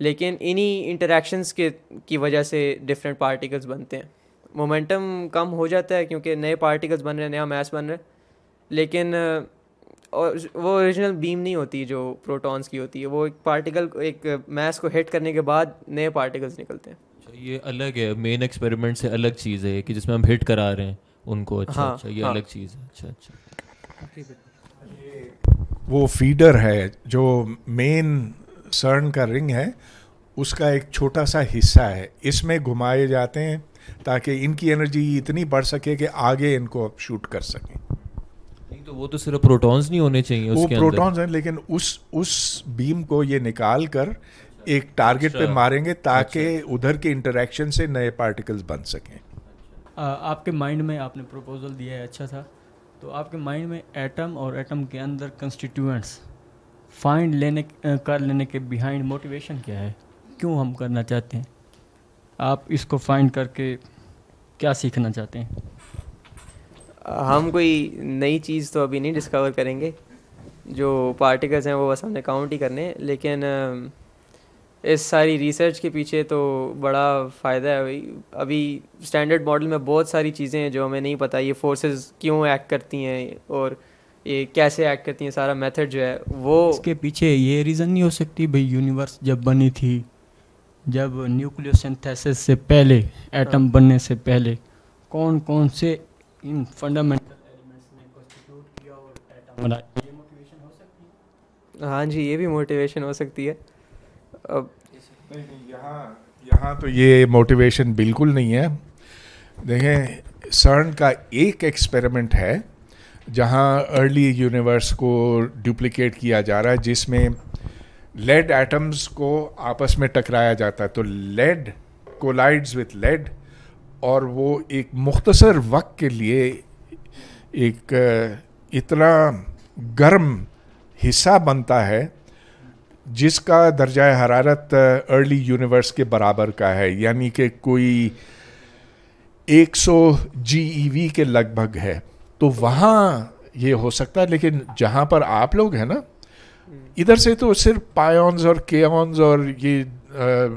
Speaker 3: लेकिन इन्हीं इंटरेक्शंस के की वजह से डिफरेंट पार्टिकल्स बनते हैं मोमेंटम कम हो जाता है क्योंकि नए पार्टिकल्स बन रहे हैं नया मैस बन रहा है लेकिन और वो ओरिजिनल बीम नहीं होती जो प्रोटॉन्स की होती है वो एक पार्टिकल एक मैस को हिट करने के बाद नए पार्टिकल्स निकलते हैं
Speaker 1: ये अलग है मेन एक्सपेरिमेंट से अलग चीज़ है कि जिसमें हम हिट करा रहे हैं उनको अच्छा हाँ, अच्छा ये
Speaker 2: हाँ. अलग चीज़ है अच्छा अच्छा
Speaker 9: वो फीडर है जो मेन सर्न का रिंग है उसका एक छोटा सा हिस्सा है इसमें घुमाए जाते हैं ताकि इनकी एनर्जी इतनी बढ़ सके कि आगे इनको अब शूट कर सकें
Speaker 1: नहीं तो वो तो सिर्फ प्रोटॉन्स नहीं होने चाहिए वो प्रोटॉन्स
Speaker 9: हैं लेकिन उस उस बीम को ये निकाल कर एक टारगेट पे अच्छा। मारेंगे ताकि अच्छा। उधर के इंटरेक्शन से नए पार्टिकल्स बन सकें
Speaker 5: अच्छा। आपके माइंड में आपने प्रपोजल दिया है अच्छा था तो आपके माइंड में एटम और एटम के अंदर कंस्टिट्यूएंट्स फाइंड लेने कर लेने के बिहाइंड मोटिवेशन क्या है क्यों हम करना चाहते हैं आप इसको फाइंड करके क्या सीखना चाहते हैं हम
Speaker 3: कोई नई चीज़ तो अभी नहीं डिस्कवर करेंगे जो पार्टिकल्स हैं वो बस हमने काउंट ही करने लेकिन इस सारी रिसर्च के पीछे तो बड़ा फ़ायदा है भाई अभी स्टैंडर्ड मॉडल में बहुत सारी चीज़ें हैं जो हमें नहीं पता ये फोर्सेस क्यों एक्ट करती हैं और ये कैसे एक्ट करती हैं सारा मेथड जो है वो इसके
Speaker 5: पीछे ये रीज़न नहीं हो सकती भाई यूनिवर्स जब बनी थी जब न्यूक्लियोसिंथेसिस से पहले एटम हाँ। बनने से पहले कौन कौन से इन फंडामेंटल
Speaker 9: एलिमेंट्स ने
Speaker 3: किया और एटम सकती हाँ जी
Speaker 9: ये भी मोटिवेशन हो सकती है यहाँ यहाँ तो ये मोटिवेशन बिल्कुल नहीं है देखें सर्न का एक एक्सपेरिमेंट है जहाँ अर्ली यूनिवर्स को डुप्लिकेट किया जा रहा है जिसमें लेड एटम्स को आपस में टकराया जाता है तो लेड कोलाइड्स विथ लेड और वो एक मुख्तसर वक्त के लिए एक इतना गर्म हिस्सा बनता है जिसका दर्जा हरारत अर्ली यूनिवर्स के बराबर का है यानी कि कोई 100 जीईवी e के लगभग है तो वहाँ ये हो सकता है लेकिन जहाँ पर आप लोग हैं ना इधर से तो सिर्फ पायन्स और के और ये आ,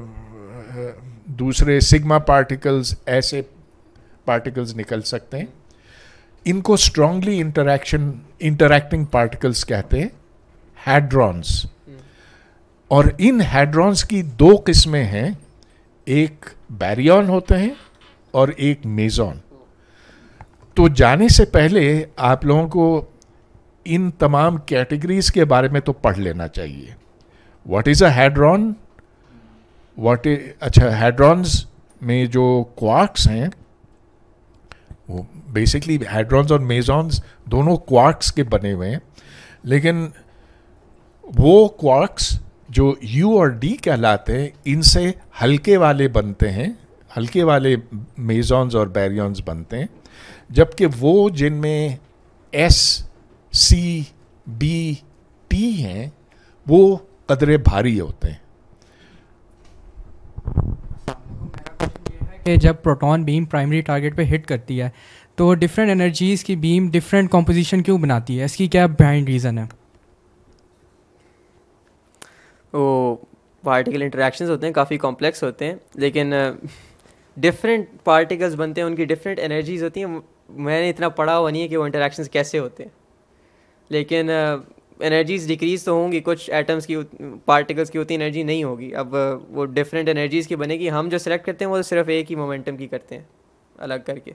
Speaker 9: दूसरे सिग्मा पार्टिकल्स ऐसे पार्टिकल्स निकल सकते हैं इनको स्ट्रांगली इंटरेक्शन इंटरैक्टिंग पार्टिकल्स कहते हैं हैड्रॉन्स और इन हैड्रॉन्स की दो किस्में हैं एक बैरियन होते हैं और एक मेजॉन तो जाने से पहले आप लोगों को इन तमाम कैटेगरीज के बारे में तो पढ़ लेना चाहिए what is a hadron what अच्छा हैड्रॉन्स में जो क्वार्क्स हैं वो बेसिकली हैड्रॉन्स और मेजॉन्स दोनों क्वार्क्स के बने हुए हैं लेकिन वो क्वार्क्स जो यू और डी कहलाते हैं इनसे हल्के वाले बनते हैं हल्के वाले मेजॉन्स और बैरियॉन्स बनते हैं जबकि वो जिनमें एस सी बी टी हैं वो कदरे भारी होते हैं
Speaker 10: कि जब प्रोटॉन बीम प्राइमरी टारगेट पे हिट करती है तो डिफरेंट एनर्जीज़ की बीम डिफरेंट कॉम्पोजिशन क्यों बनाती है इसकी क्या ब्राइंड रीज़न है
Speaker 3: वो पार्टिकल इंटरेक्शन होते हैं काफ़ी कॉम्प्लेक्स होते हैं लेकिन डिफरेंट uh, पार्टिकल्स बनते हैं उनकी डिफरेंट एनर्जीज होती हैं मैंने इतना पढ़ा हुआ नहीं है कि वो इंटरेक्शन कैसे होते हैं लेकिन एनर्जीज uh, डिक्रीज तो होंगी कुछ एटम्स की पार्टिकल्स की उतनी एनर्जी नहीं होगी अब uh, वो डिफरेंट एनर्जीज़ की बनेगी हम जो सिलेक्ट करते हैं वो तो सिर्फ एक ही मोमेंटम की करते हैं अलग करके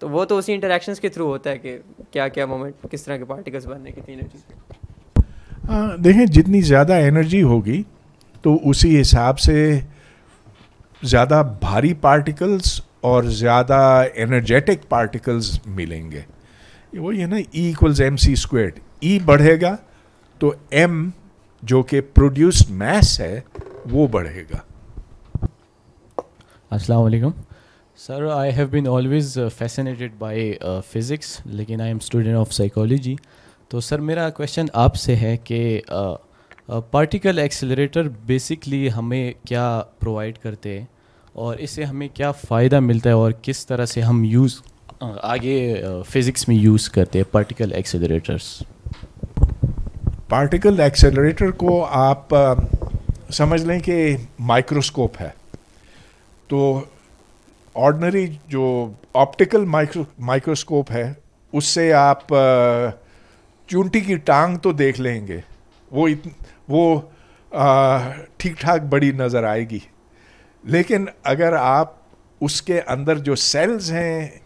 Speaker 3: तो वो तो उसी इंटरेक्शन के थ्रू होता है कि क्या क्या मोमेंट किस तरह के पार्टिकल्स बनने कितनी एनर्जी
Speaker 9: देखें जितनी ज़्यादा एनर्जी होगी तो उसी हिसाब से ज़्यादा भारी पार्टिकल्स और ज़्यादा एनर्जेटिक पार्टिकल्स मिलेंगे वो ये ना E equals M C squared E बढ़ेगा तो एम जो कि प्रोड्यूस्ड मैस है वो बढ़ेगा
Speaker 6: अस्सलाम वालेकुम sir I have been always fascinated by physics लेकिन I am student of psychology तो सर मेरा क्वेश्चन आपसे है कि पार्टिकल एक्सेलरेटर बेसिकली हमें क्या प्रोवाइड करते हैं और इससे हमें क्या फ़ायदा मिलता है और किस तरह से हम यूज़ आगे फिज़िक्स में यूज़ करते हैं पार्टिकल एक्सेलरेटर्स
Speaker 9: पार्टिकल एक्सेलरेटर को आप आ, समझ लें कि माइक्रोस्कोप है तो ऑर्डनरी जो ऑप्टिकल माइक्रो माइक्रोस्कोप है उससे आप आ, चूंटी की टांग तो देख लेंगे वो इत वो ठीक ठाक बड़ी नज़र आएगी लेकिन अगर आप उसके अंदर जो सेल्स हैं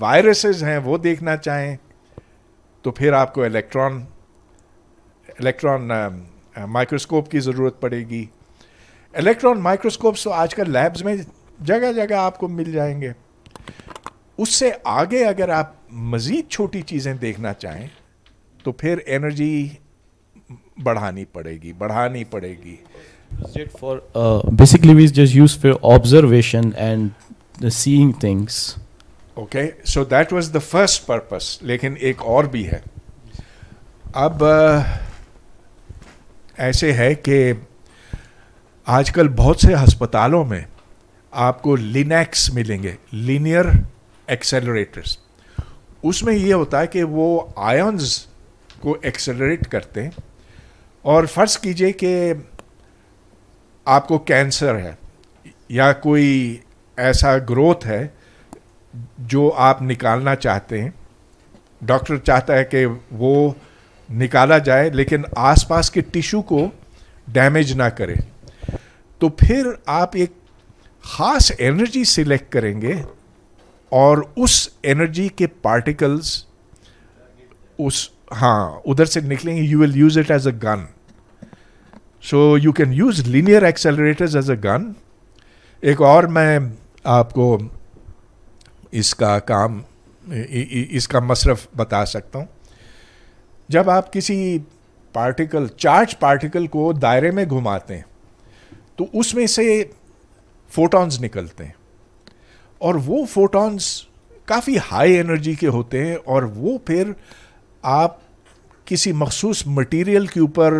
Speaker 9: वायरसेस हैं वो देखना चाहें तो फिर आपको इलेक्ट्रॉन इलेक्ट्रॉन माइक्रोस्कोप की ज़रूरत पड़ेगी इलेक्ट्रॉन माइक्रोस्कोप्स तो आजकल लैब्स में जगह जगह आपको मिल जाएंगे उससे आगे अगर आप मज़ीद छोटी चीज़ें देखना चाहें तो फिर एनर्जी बढ़ानी पड़ेगी बढ़ानी पड़ेगी
Speaker 6: basically we just use for observation and seeing things
Speaker 9: okay so that was the first purpose लेकिन एक और भी है अब uh, ऐसे है कि आजकल बहुत से अस्पतालों में आपको लिनेक्स मिलेंगे लीनियर एक्सेलरेटर्स उसमें ये होता है कि वो आयंस को एक्सेलरेट करते हैं और फ़र्ज़ कीजिए कि आपको कैंसर है या कोई ऐसा ग्रोथ है जो आप निकालना चाहते हैं डॉक्टर चाहता है कि वो निकाला जाए लेकिन आसपास के टिश्यू को डैमेज ना करे तो फिर आप एक ख़ास एनर्जी सिलेक्ट करेंगे और उस एनर्जी के पार्टिकल्स उस हाँ उधर से निकलेंगे you will use it as a gun so you can use linear accelerators as a gun एक और मैं आपको इसका काम इसका मशरफ बता सकता हूँ जब आप किसी पार्टिकल चार्ज पार्टिकल को दायरे में घुमाते हैं तो उसमें से फोटॉन्स निकलते हैं और वो फोटॉन्स काफ़ी हाई एनर्जी के होते हैं और वो फिर आप किसी मखसूस मटेरियल के ऊपर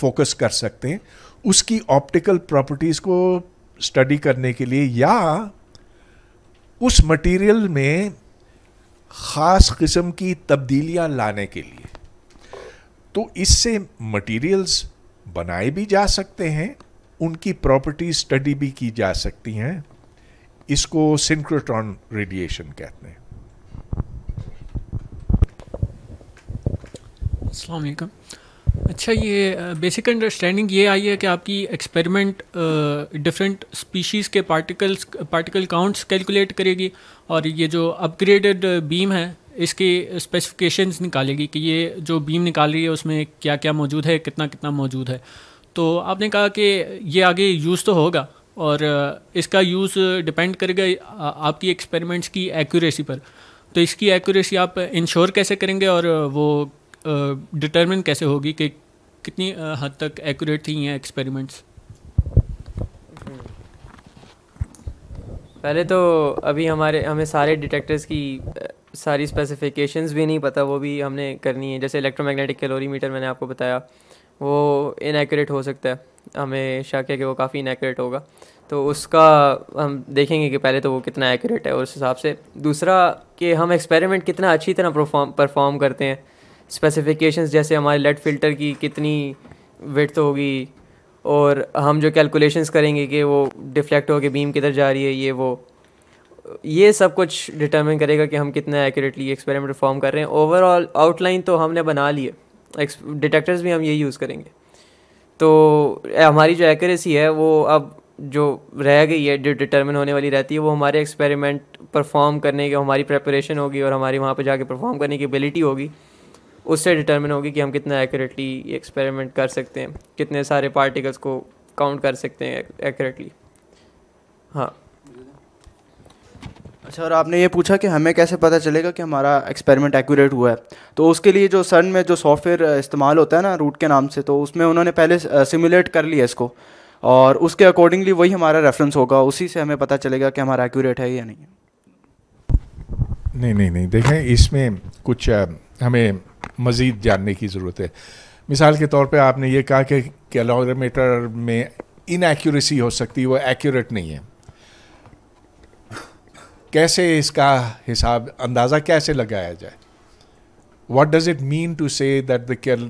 Speaker 9: फोकस कर सकते हैं उसकी ऑप्टिकल प्रॉपर्टीज़ को स्टडी करने के लिए या उस मटेरियल में ख़ास किस्म की तब्दीलियां लाने के लिए तो इससे मटेरियल्स बनाए भी जा सकते हैं उनकी प्रॉपर्टी स्टडी भी की जा सकती हैं इसको सिंक्रोट्रॉन रेडिएशन कहते हैं
Speaker 6: अस्सलाम अच्छा ये बेसिक अंडरस्टैंडिंग ये आई है कि आपकी एक्सपेरिमेंट डिफरेंट स्पीशीज़ के पार्टिकल्स पार्टिकल काउंट्स कैलकुलेट करेगी और ये जो अपग्रेडेड बीम है इसके स्पेसिफिकेशंस निकालेगी कि ये जो बीम निकाल रही है उसमें क्या क्या मौजूद है कितना कितना मौजूद है तो आपने कहा कि ये आगे यूज़ तो होगा और इसका यूज़ डिपेंड करेगा आपकी एक्सपेरिमेंट्स की एक्यूरेसी पर तो इसकी एक्यूरेसी आप इंश्योर कैसे करेंगे और वो डिटर्मिन कैसे होगी कि कितनी हद तक एक्यूरेट थी ये एक्सपेरिमेंट्स
Speaker 3: पहले तो अभी हमारे हमें सारे डिटेक्टर्स की सारी स्पेसिफिकेशंस भी नहीं पता वो भी हमने करनी है जैसे इलेक्ट्रोमैग्नेटिक कैलोरीमीटर मैंने आपको बताया वो इनएक्यूरेट हो सकता है हमें शक है कि वो काफ़ी इनएक्यूरेट होगा तो उसका हम देखेंगे कि पहले तो वो कितना एक्यूरेट है और उस हिसाब से दूसरा कि हम एक्सपेरिमेंट कितना अच्छी तरह परफॉर्म करते हैं स्पेसिफिकेशंस जैसे हमारे लेड फिल्टर की कितनी विथ होगी और हम जो कैलकुलेशंस करेंगे कि वो डिफ्लेक्ट होकर बीम किधर जा रही है ये वो ये सब कुछ डिटर्मिन करेगा कि हम कितना एक्यूरेटली एक्सपेरिमेंट परफॉर्म कर रहे हैं ओवरऑल आउटलाइन तो हमने बना लिए डिटेक्टर्स भी हम यही यूज़ करेंगे तो हमारी जो एक्यूरेसी है वो अब जो रह गई है जो डिटर्मिन होने वाली रहती है वो हमारे एक्सपेरिमेंट परफॉर्म करने की हमारी प्रेपरेशन होगी और हमारी वहाँ पर जाके परफॉर्म करने की एबिलिटी होगी उससे डिटर्मिन होगी कि हम कितना एक्यूरेटली एक्सपेरिमेंट कर सकते हैं कितने सारे पार्टिकल्स को काउंट कर सकते हैं एक्यूरेटली हाँ
Speaker 5: अच्छा और आपने ये पूछा कि हमें कैसे पता चलेगा कि हमारा एक्सपेरिमेंट एक्यूरेट हुआ है तो उसके लिए जो सन में जो सॉफ्टवेयर इस्तेमाल होता है ना रूट के नाम से तो उसमें उन्होंने पहले सिमुलेट कर लिया इसको और उसके अकॉर्डिंगली वही हमारा रेफरेंस होगा उसी से हमें पता चलेगा कि हमारा एक्यूरेट है या नहीं
Speaker 9: नहीं नहीं नहीं देखें इसमें कुछ हमें मज़ीद जानने की ज़रूरत है मिसाल के तौर पे आपने ये कहा कि कैलोरीमीटर में इनएक्यूरेसी हो सकती है वो एक्यूरेट नहीं है कैसे इसका हिसाब अंदाज़ा कैसे लगाया जाए what does it mean to say that the cal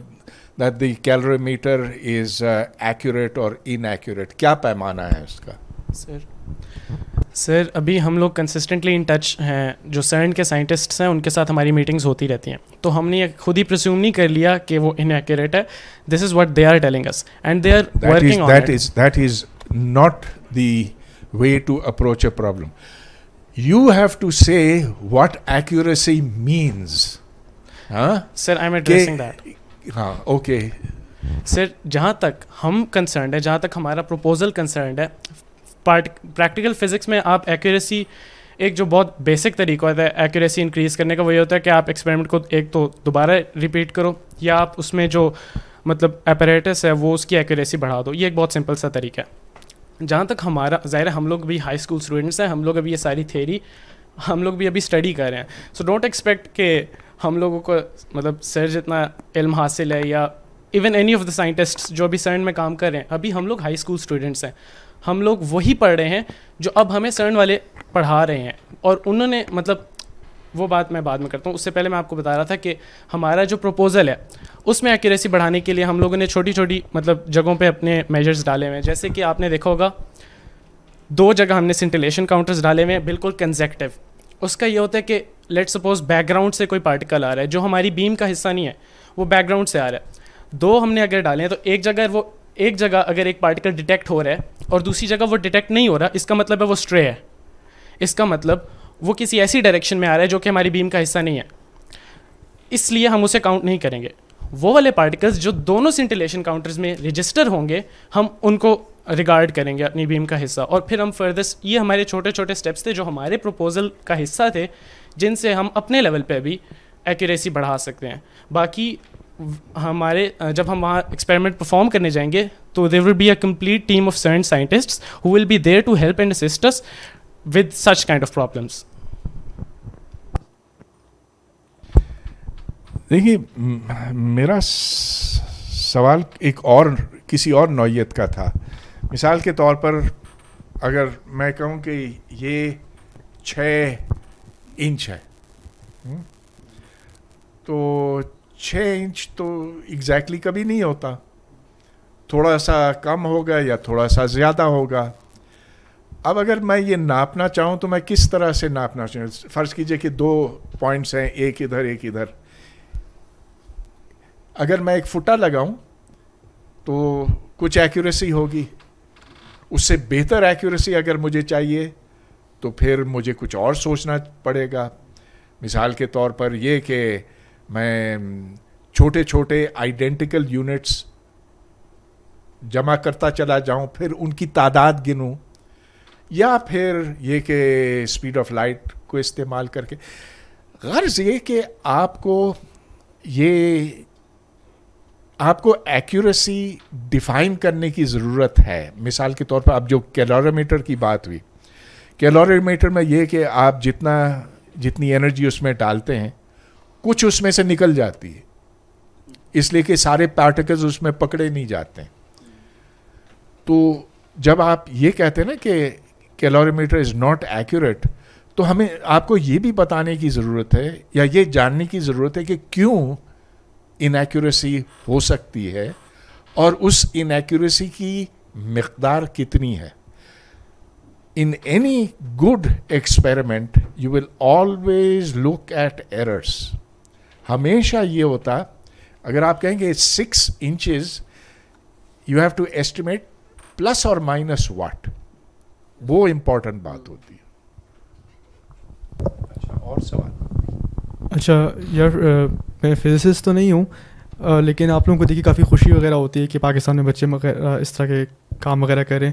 Speaker 9: that the calorimeter is accurate और or inaccurate क्या पैमाना है इसका सर
Speaker 6: सर अभी हम लोग कंसिस्टेंटली इन टच हैं जो सर्न के साइंटिस्ट्स हैं उनके साथ हमारी मीटिंग्स होती रहती हैं तो हमने खुद ही प्रस्यूम नहीं कर लिया कि वो इनएक्यूरेट है this is what they are telling us and they are working that is
Speaker 9: that is not the way to approach a problem you have to say what accuracy means. Huh? Sir, I'm addressing के, that. हाँ okay
Speaker 6: sir जहाँ तक हम concern है जहाँ तक हमारा proposal concern है प्रैक्टिकल फिजिक्स में आप एक्यूरेसी एक जो बहुत बेसिक तरीका होता है एक्यूरेसी इंक्रीज करने का वही होता है कि आप एक्सपेरिमेंट को एक तो दोबारा रिपीट करो या आप उसमें जो मतलब अपरेटस है वो उसकी एक्यूरेसी बढ़ा दो ये एक बहुत सिंपल सा तरीका है जहाँ तक हमारा ज़ाहिर हम लोग भी हाई स्कूल स्टूडेंट्स हैं हम लोग अभी ये सारी थेरी हम लोग भी अभी स्टडी कर रहे हैं सो डोंट एक्सपेक्ट के हम लोगों को मतलब सर जितना इल्म हासिल है या even any of the scientist जो अभी सर्न में काम कर रहे हैं अभी हम लोग हाई स्कूल स्टूडेंट्स हैं हम लोग वही पढ़ रहे हैं जो अब हमें सर्न वाले पढ़ा रहे हैं और उन्होंने मतलब वो बात मैं बाद में करता हूँ उससे पहले मैं आपको बता रहा था कि हमारा जो प्रपोज़ल है उसमें एक्यूरेसी बढ़ाने के लिए हम लोगों ने छोटी छोटी मतलब जगहों पे अपने मेजर्स डाले हुए हैं जैसे कि आपने देखा होगा दो जगह हमने सिंटिलेशन काउंटर्स डाले हुए हैं बिल्कुल कंजेक्टिव उसका ये होता है कि लेट सपोज बैकग्राउंड से कोई पार्टिकल आ रहा है जो हमारी बीम का हिस्सा नहीं है वो बैकग्राउंड से आ रहा है दो हमने अगर डाले हैं तो एक जगह वो एक जगह अगर एक पार्टिकल डिटेक्ट हो रहा है और दूसरी जगह वो डिटेक्ट नहीं हो रहा इसका मतलब है वो स्ट्रे है इसका मतलब वो किसी ऐसी डायरेक्शन में आ रहा है जो कि हमारी बीम का हिस्सा नहीं है इसलिए हम उसे काउंट नहीं करेंगे वो वाले पार्टिकल्स जो दोनों सेंटिलेशन काउंटर्स में रजिस्टर होंगे हम उनको रिगार्ड करेंगे अपनी बीम का हिस्सा और फिर हम फर्दर ये हमारे छोटे छोटे स्टेप्स थे जो हमारे प्रपोजल का हिस्सा थे जिनसे हम अपने लेवल पर अभी एक्यूरेसी बढ़ा सकते हैं बाकी हमारे जब हम वहाँ एक्सपेरिमेंट परफॉर्म करने जाएंगे तो there will be a complete team of CERN scientist who will be there to help and assist us with such kind of problems
Speaker 9: देखिए मेरा सवाल एक और किसी और नौीयत का था मिसाल के तौर पर अगर मैं कहूँ कि ये छ इंच है हम्म, तो छः इंच तो एग्जैक्टली कभी नहीं होता थोड़ा सा कम होगा या थोड़ा सा ज़्यादा होगा अब अगर मैं ये नापना चाहूँ तो मैं किस तरह से नापना चाहूँ फ़र्ज़ कीजिए कि दो पॉइंट्स हैं एक इधर एक इधर अगर मैं एक फुटा लगाऊं तो कुछ एक्यूरेसी होगी उससे बेहतर एक्यूरेसी अगर मुझे चाहिए तो फिर मुझे कुछ और सोचना पड़ेगा मिसाल के तौर पर यह कि मैं छोटे छोटे आइडेंटिकल यूनिट्स जमा करता चला जाऊं फिर उनकी तादाद गिनूं या फिर ये कि स्पीड ऑफ लाइट को इस्तेमाल करके गर्ज ये कि आपको ये आपको एक्यूरेसी डिफाइन करने की ज़रूरत है मिसाल के तौर पर आप जो कैलोरीमीटर की बात हुई कैलोरीमीटर में ये कि आप जितना जितनी एनर्जी उसमें डालते हैं कुछ उसमें से निकल जाती है इसलिए कि सारे पार्टिकल्स उसमें पकड़े नहीं जाते तो जब आप ये कहते हैं ना कि कैलोरीमीटर इज़ नॉट एक्यूरेट तो हमें आपको ये भी बताने की ज़रूरत है या ये जानने की ज़रूरत है कि क्यों इनएक्यूरेसी हो सकती है और उस इनएक्यूरेसी की मकदार कितनी है in any good experiment you will always look at errors हमेशा ये होता अगर आप कहेंगे six inches you have to estimate plus और माइनस वाट वो इम्पोर्टेंट बात होती है अच्छा और सवाल अच्छा
Speaker 10: यार मैं फिजिसिस्ट तो नहीं हूँ लेकिन आप लोगों को देखिए काफ़ी खुशी वगैरह होती है कि पाकिस्तान में बच्चे इस तरह के काम वगैरह करें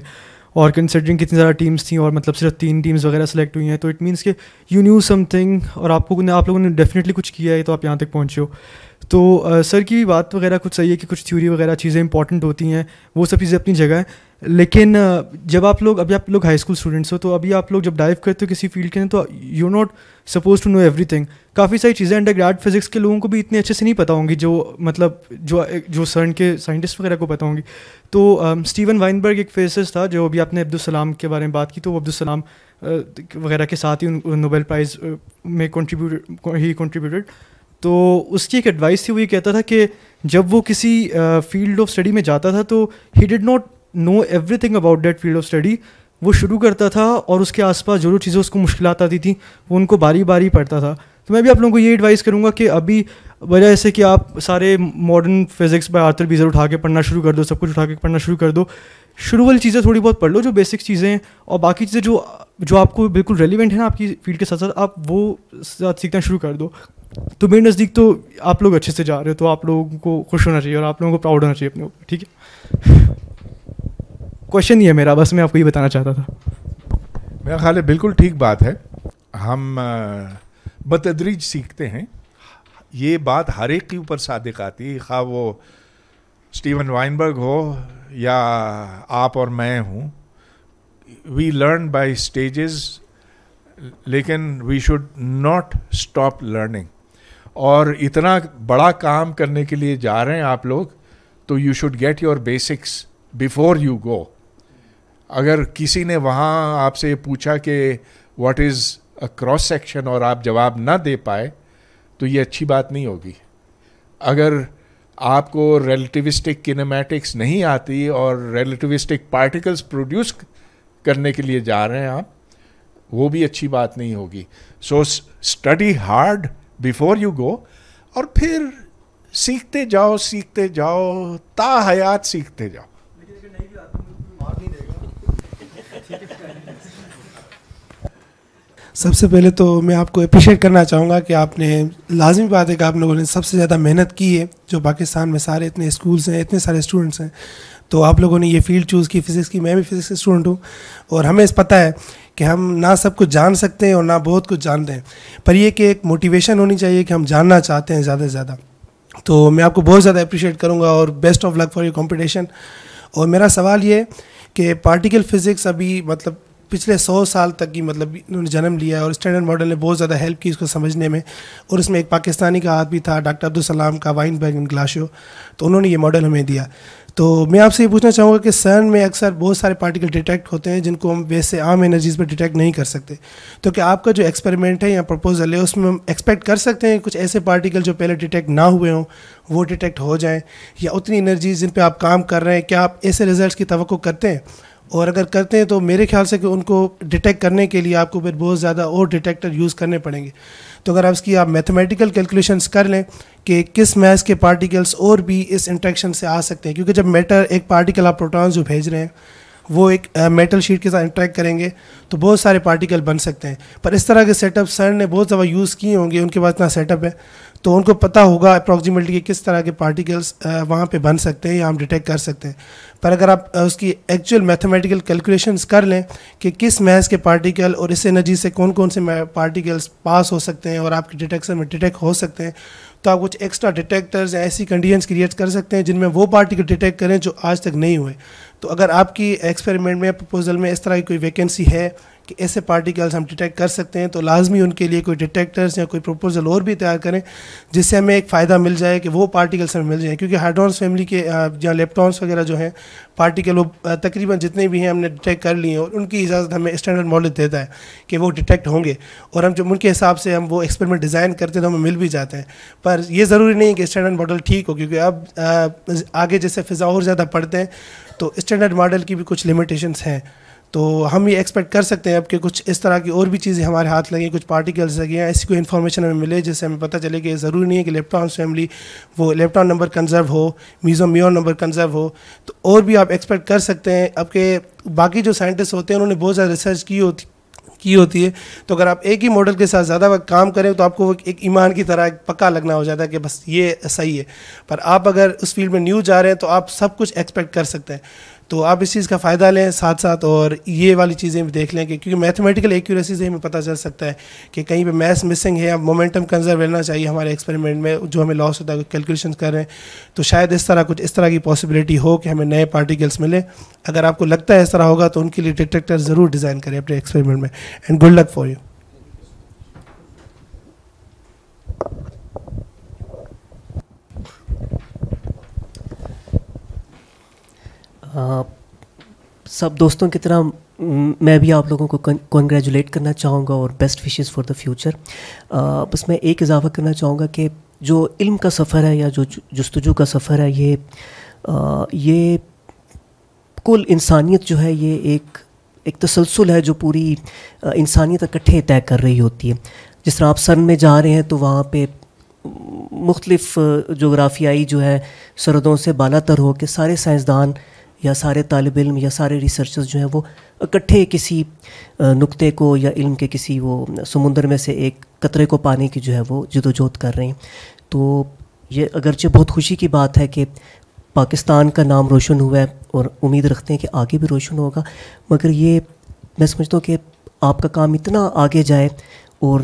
Speaker 10: और कंसिडरिंग कितनी ज़्यादा टीम्स थी और मतलब सिर्फ तीन टीम्स वगैरह सेलेक्ट हुई हैं तो इट मीन्स कि यू न्यू समथिंग और आपको ने आप लोगों ने डेफिनेटली कुछ किया है तो आप यहाँ तक पहुँचे हो तो सर की बात वगैरह कुछ सही है कि कुछ थ्योरी वगैरह चीज़ें इंपॉर्टेंट होती हैं वो सब चीज़ें अपनी जगह हैं लेकिन जब आप लोग अभी आप लोग हाई स्कूल स्टूडेंट्स हो तो अभी आप लोग जब डाइव करते हो किसी फील्ड के अंदर तो you not suppose to know thing काफ़ी सारी चीज़ें अंडर ग्राड फिजिक्स के लोगों को भी इतने अच्छे से नहीं पता होंगी जो मतलब जो जो सर्न के साइंटिस्ट वगैरह को पता होंगी तो स्टीवन वाइनबर्ग एक फेसिस था जो अभी आपने अब्दुलसलाम के बारे में बात की तो वो अब्दुलसलाम वगैरह के साथ ही नोबेल प्राइज़ में कॉन्ट्रीब्यूट ही कॉन्ट्रीब्यूटेड तो उसकी एक एडवाइस थी वो ये कहता था कि जब वो किसी फील्ड ऑफ स्टडी में जाता था तो he did not know everything about that field of study वो शुरू करता था और उसके आसपास जो जो चीज़ें उसको मुश्किल आती थी वो उनको बारी बारी पढ़ता था तो मैं भी आप लोगों को ये एडवाइस करूँगा कि अभी वजह ऐसे कि आप सारे modern physics by Arthur Beiser उठा के पढ़ना शुरू कर दो सब कुछ उठा के पढ़ना शुरू कर दो शुरू वाली चीज़ें थोड़ी बहुत पढ़ लो जो बेसिक चीज़ें हैं और बाकी चीज़ें जो जो आपको बिल्कुल रेलिवेंट है ना आपकी फील्ड के साथ साथ आप वो साथ सीखना शुरू कर दो तो मेरे नज़दीक तो आप लोग अच्छे से जा रहे हो तो आप लोगों को खुश होना चाहिए और आप लोगों को प्राउड होना चाहिए अपने ऊपर ठीक है क्वेश्चन ये मेरा बस मैं आपको ये बताना चाहता था
Speaker 9: मेरा ख्याल है बिल्कुल ठीक बात है हम बतदरीज सीखते हैं ये बात हर एक के ऊपर सादिक आती है खा वो स्टीवन वाइनबर्ग हो या आप और मैं हूँ वी लर्न बाय स्टेजेस लेकिन we should not stop learning और इतना बड़ा काम करने के लिए जा रहे हैं आप लोग तो you should get your basics before you go अगर किसी ने वहाँ आपसे पूछा कि what is a cross section और आप जवाब ना दे पाए तो ये अच्छी बात नहीं होगी अगर आपको रिलेटिविस्टिक किनेमैटिक्स नहीं आती और रिलेटिविस्टिक पार्टिकल्स प्रोड्यूस करने के लिए जा रहे हैं आप वो भी अच्छी बात नहीं होगी so study hard before you go और फिर सीखते जाओ सीखते जाओ ता हयात सीखते जाओ
Speaker 11: सबसे पहले तो मैं आपको अप्रिशिएट करना चाहूँगा कि आपने लाजमी बात है कि आप लोगों ने सबसे ज़्यादा मेहनत की है जो पाकिस्तान में सारे इतने स्कूल्स हैं इतने सारे स्टूडेंट्स हैं तो आप लोगों ने ये फील्ड चूज़ की फ़िज़िक्स की मैं भी फ़िज़िक्स का स्टूडेंट हूँ और हमें इस पता है कि हम ना सब कुछ जान सकते हैं और ना बहुत कुछ जानते हैं पर यह कि एक मोटिवेशन होनी चाहिए कि हम जानना चाहते हैं ज़्यादा से ज़्यादा तो मैं आपको बहुत ज़्यादा अप्रिशिएट करूँगा और best of luck for your competition और मेरा सवाल ये कि पार्टिकल फ़िज़िक्स अभी मतलब पिछले सौ साल तक की मतलब इन्होंने जन्म लिया और स्टैंडर्ड मॉडल ने बहुत ज़्यादा हेल्प की इसको समझने में और इसमें एक पाकिस्तानी का हाथ भी था डॉक्टर अब्दुल सलाम का वाइन बैग इन ग्लाशियो तो उन्होंने ये मॉडल हमें दिया तो मैं आपसे ये पूछना चाहूँगा कि सन में अक्सर बहुत सारे पार्टिकल डिटेक्ट होते हैं जिनको हम वैसे आम एनर्जीज़ पर डिटेक्ट नहीं कर सकते तो क्या आपका जो एक्सपेरिमेंट है या प्रपोजल है उसमें हम एक्सपेक्ट कर सकते हैं कुछ ऐसे पार्टिकल जो पहले डिटेक्ट ना हुए हों वो डिटेक्ट हो जाएँ या उतनी एनर्जीज जिन पर आप काम कर रहे हैं क्या आप ऐसे रिजल्ट की तो करते हैं और अगर करते हैं तो मेरे ख्याल से कि उनको डिटेक्ट करने के लिए आपको फिर बहुत ज़्यादा और डिटेक्टर यूज़ करने पड़ेंगे तो अगर आप इसकी आप मैथमेटिकल कैलकुलेशंस कर लें कि किस मैथ के पार्टिकल्स और भी इस इंट्रैक्शन से आ सकते हैं क्योंकि जब मैटर एक पार्टिकल आप प्रोटॉन्स जो भेज रहे हैं वो एक मेटल शीट के साथ इंट्रैक्ट करेंगे तो बहुत सारे पार्टिकल बन सकते हैं पर इस तरह के सेटअप सर ने बहुत ज़्यादा यूज़ किए होंगे उनके पास इतना सेटअप है तो उनको पता होगा अप्रॉक्सीमेटली कि किस तरह के पार्टिकल्स वहाँ पे बन सकते हैं या हम डिटेक्ट कर सकते हैं पर अगर आप उसकी एक्चुअल मैथमेटिकल कैलकुलेशंस कर लें कि किस मैथ के पार्टिकल और इस एनर्जी से कौन कौन से पार्टिकल्स पास हो सकते हैं और आपके डिटेक्शन में डिटेक्ट हो सकते हैं तो आप कुछ एक्स्ट्रा डिटेक्टर्स या ऐसी कंडीशन क्रिएट कर सकते हैं जिनमें वो पार्टिकल डिटेक्ट करें जो आज तक नहीं हुए तो अगर आपकी एक्सपेरिमेंट में प्रपोजल में इस तरह की कोई वैकेंसी है कि ऐसे पार्टिकल्स हम डिटेक्ट कर सकते हैं तो लाजमी उनके लिए कोई डिटेक्टर्स या कोई प्रपोजल और भी तैयार करें जिससे हमें एक फ़ायदा मिल जाए कि वो पार्टिकल्स हमें मिल जाए क्योंकि हाइड्रॉन्स फैमिली के या लेपटॉन्स वगैरह जो हैं पार्टिकल वो तकरीबन जितने भी हैं हमने डिटेक्ट कर लिए और उनकी इजाज़त हमें स्टैंडर्ड नॉलेज देता है कि वो डिटेक्ट होंगे और हम जब उनके हिसाब से हम वो एक्सपेरिमेंट डिज़ाइन करते हैं तो हमें मिल भी जाते हैं पर ये ज़रूरी नहीं है कि स्टैंडर्ड मॉडल ठीक हो क्योंकि अब आगे जैसे फ़िज़ा और ज़्यादा पढ़ते हैं तो स्टैंडर्ड मॉडल की भी कुछ लिमिटेशंस हैं तो हम ये एक्सपेक्ट कर सकते हैं अब कि कुछ इस तरह की और भी चीज़ें हमारे हाथ लगें कुछ पार्टिकल्स लगे हैं ऐसी कोई इन्फॉर्मेशन हमें मिले जिससे हमें पता चले कि ज़रूरी नहीं है कि इलेक्ट्रॉन फैमिली वो इलेक्ट्रॉन नंबर कंजर्व हो मीज़ो मियो नंबर कंजर्व हो तो और भी आप एक्सपेक्ट कर सकते हैं अब के बाकी जो साइंटिस्ट होते हैं उन्होंने बहुत ज़्यादा रिसर्च की होती की होती है तो अगर आप एक ही मॉडल के साथ ज़्यादा वक्त काम करें तो आपको वो एक ईमान की तरह पक्का लगना हो जाता है कि बस ये सही है पर आप अगर उस फील्ड में न्यू जा रहे हैं तो आप सब कुछ एक्सपेक्ट कर सकते हैं तो आप इस चीज़ का फ़ायदा लें साथ साथ और ये वाली चीज़ें भी देख लें कि क्योंकि मैथमेटिकल एक्यूरेसी से हमें पता चल सकता है कि कहीं पे मैथ्स मिसिंग है या मोमेंटम कंजर्व रहना चाहिए हमारे एक्सपेरिमेंट में जो हमें लॉस होता है कैलकुलेशन कर रहे हैं तो शायद इस तरह कुछ इस तरह की पॉसिबिलिटी हो कि हमें नए पार्टिकल्स मिले अगर आपको लगता है इस तरह होगा तो उनके लिए डिटेक्टर ज़रूर डिज़ाइन करें अपने एक्सपेरिमेंट में and good luck for you
Speaker 7: आ, सब दोस्तों की तरह मैं भी आप लोगों को कॉन्ग्रेचुलेट करना चाहूँगा और best wishes for the future बस मैं एक इजाफा करना चाहूँगा कि जो इल्म का सफ़र है या जो जस्तजू का सफ़र है ये आ, ये कुल इंसानियत जो है ये एक एक तसलसल है जो पूरी इंसानियत इकट्ठे तय कर रही होती है जिस तरह आप सन में जा रहे हैं तो वहाँ पे मुख्तलिफ़ जोग्राफियाई जो है सरदों से बाला तर हो के सारे साइंसदान या सारे तालब इम या सारे रिसर्चर्स जो हैं वो इकट्ठे किसी नुक्ते को या इल्म के किसी वो समुंदर में से एक कतरे को पाने की जो है वो जदोजहद कर रहे हैं तो ये अगरचे बहुत खुशी की बात है कि पाकिस्तान का नाम रोशन हुआ है और उम्मीद रखते हैं कि आगे भी रोशन होगा मगर ये मैं समझता हूँ कि आपका काम इतना आगे जाए और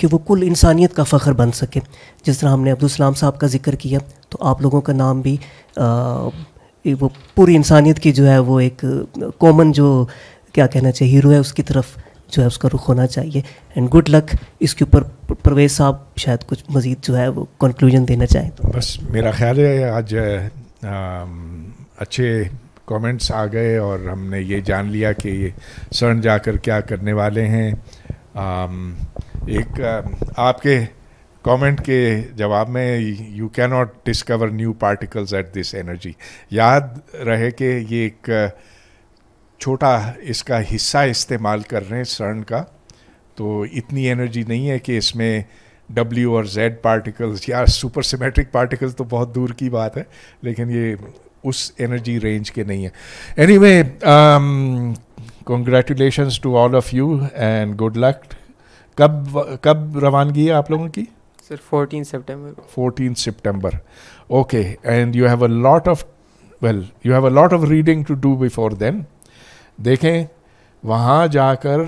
Speaker 7: कि वो कुल इंसानियत का फ़ख्र बन सके जिस तरह हमने सलाम साहब का जिक्र किया तो आप लोगों का नाम भी आ, वो पूरी इंसानियत की जो है वो एक कॉमन जो क्या कहना चाहिए हीरो है उसकी तरफ जो है उसका रुख होना चाहिए एंड गुड लक इसके ऊपर प्रवेश साहब शायद कुछ मज़ीद जो है वो कंक्लूजन देना चाहें तो बस
Speaker 9: मेरा ख्याल है आज आ, अच्छे कमेंट्स आ गए और हमने ये जान लिया कि ये स्वर्ण जाकर क्या करने वाले हैं आ, एक आ, आपके कमेंट के जवाब में you can not discover new particles at this energy याद रहे कि ये एक छोटा इसका हिस्सा इस्तेमाल कर रहे हैं सर्न का तो इतनी एनर्जी नहीं है कि इसमें डब्ल्यू और जेड पार्टिकल्स या सुपर सिमेट्रिक पार्टिकल्स तो बहुत दूर की बात है लेकिन ये उस एनर्जी रेंज के नहीं है anyway congratulation to all of you and good luck कब कब रवानगी है आप लोगों की Sir, 14 September. 14 September. Okay, and you have a lot of, well, you have a lot of reading to do before then. देखें वहाँ जाकर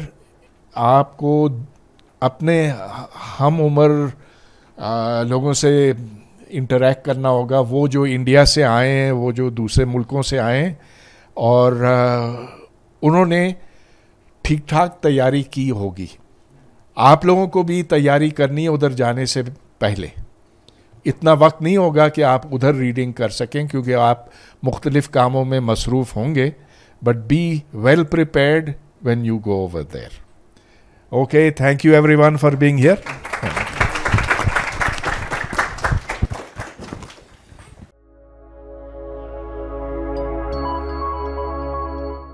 Speaker 9: आपको अपने हम उम्र लोगों से इंटरेक्ट करना होगा वो जो इंडिया से आए हैं वो जो दूसरे मुल्कों से आए हैं और आ, उन्होंने ठीक ठाक तैयारी की होगी आप लोगों को भी तैयारी करनी है उधर जाने से पहले इतना वक्त नहीं होगा कि आप उधर रीडिंग कर सकें क्योंकि आप मुख्तलिफ़ कामों में मसरूफ़ होंगे but be well prepared when you go over there. Okay, thank you everyone for being here.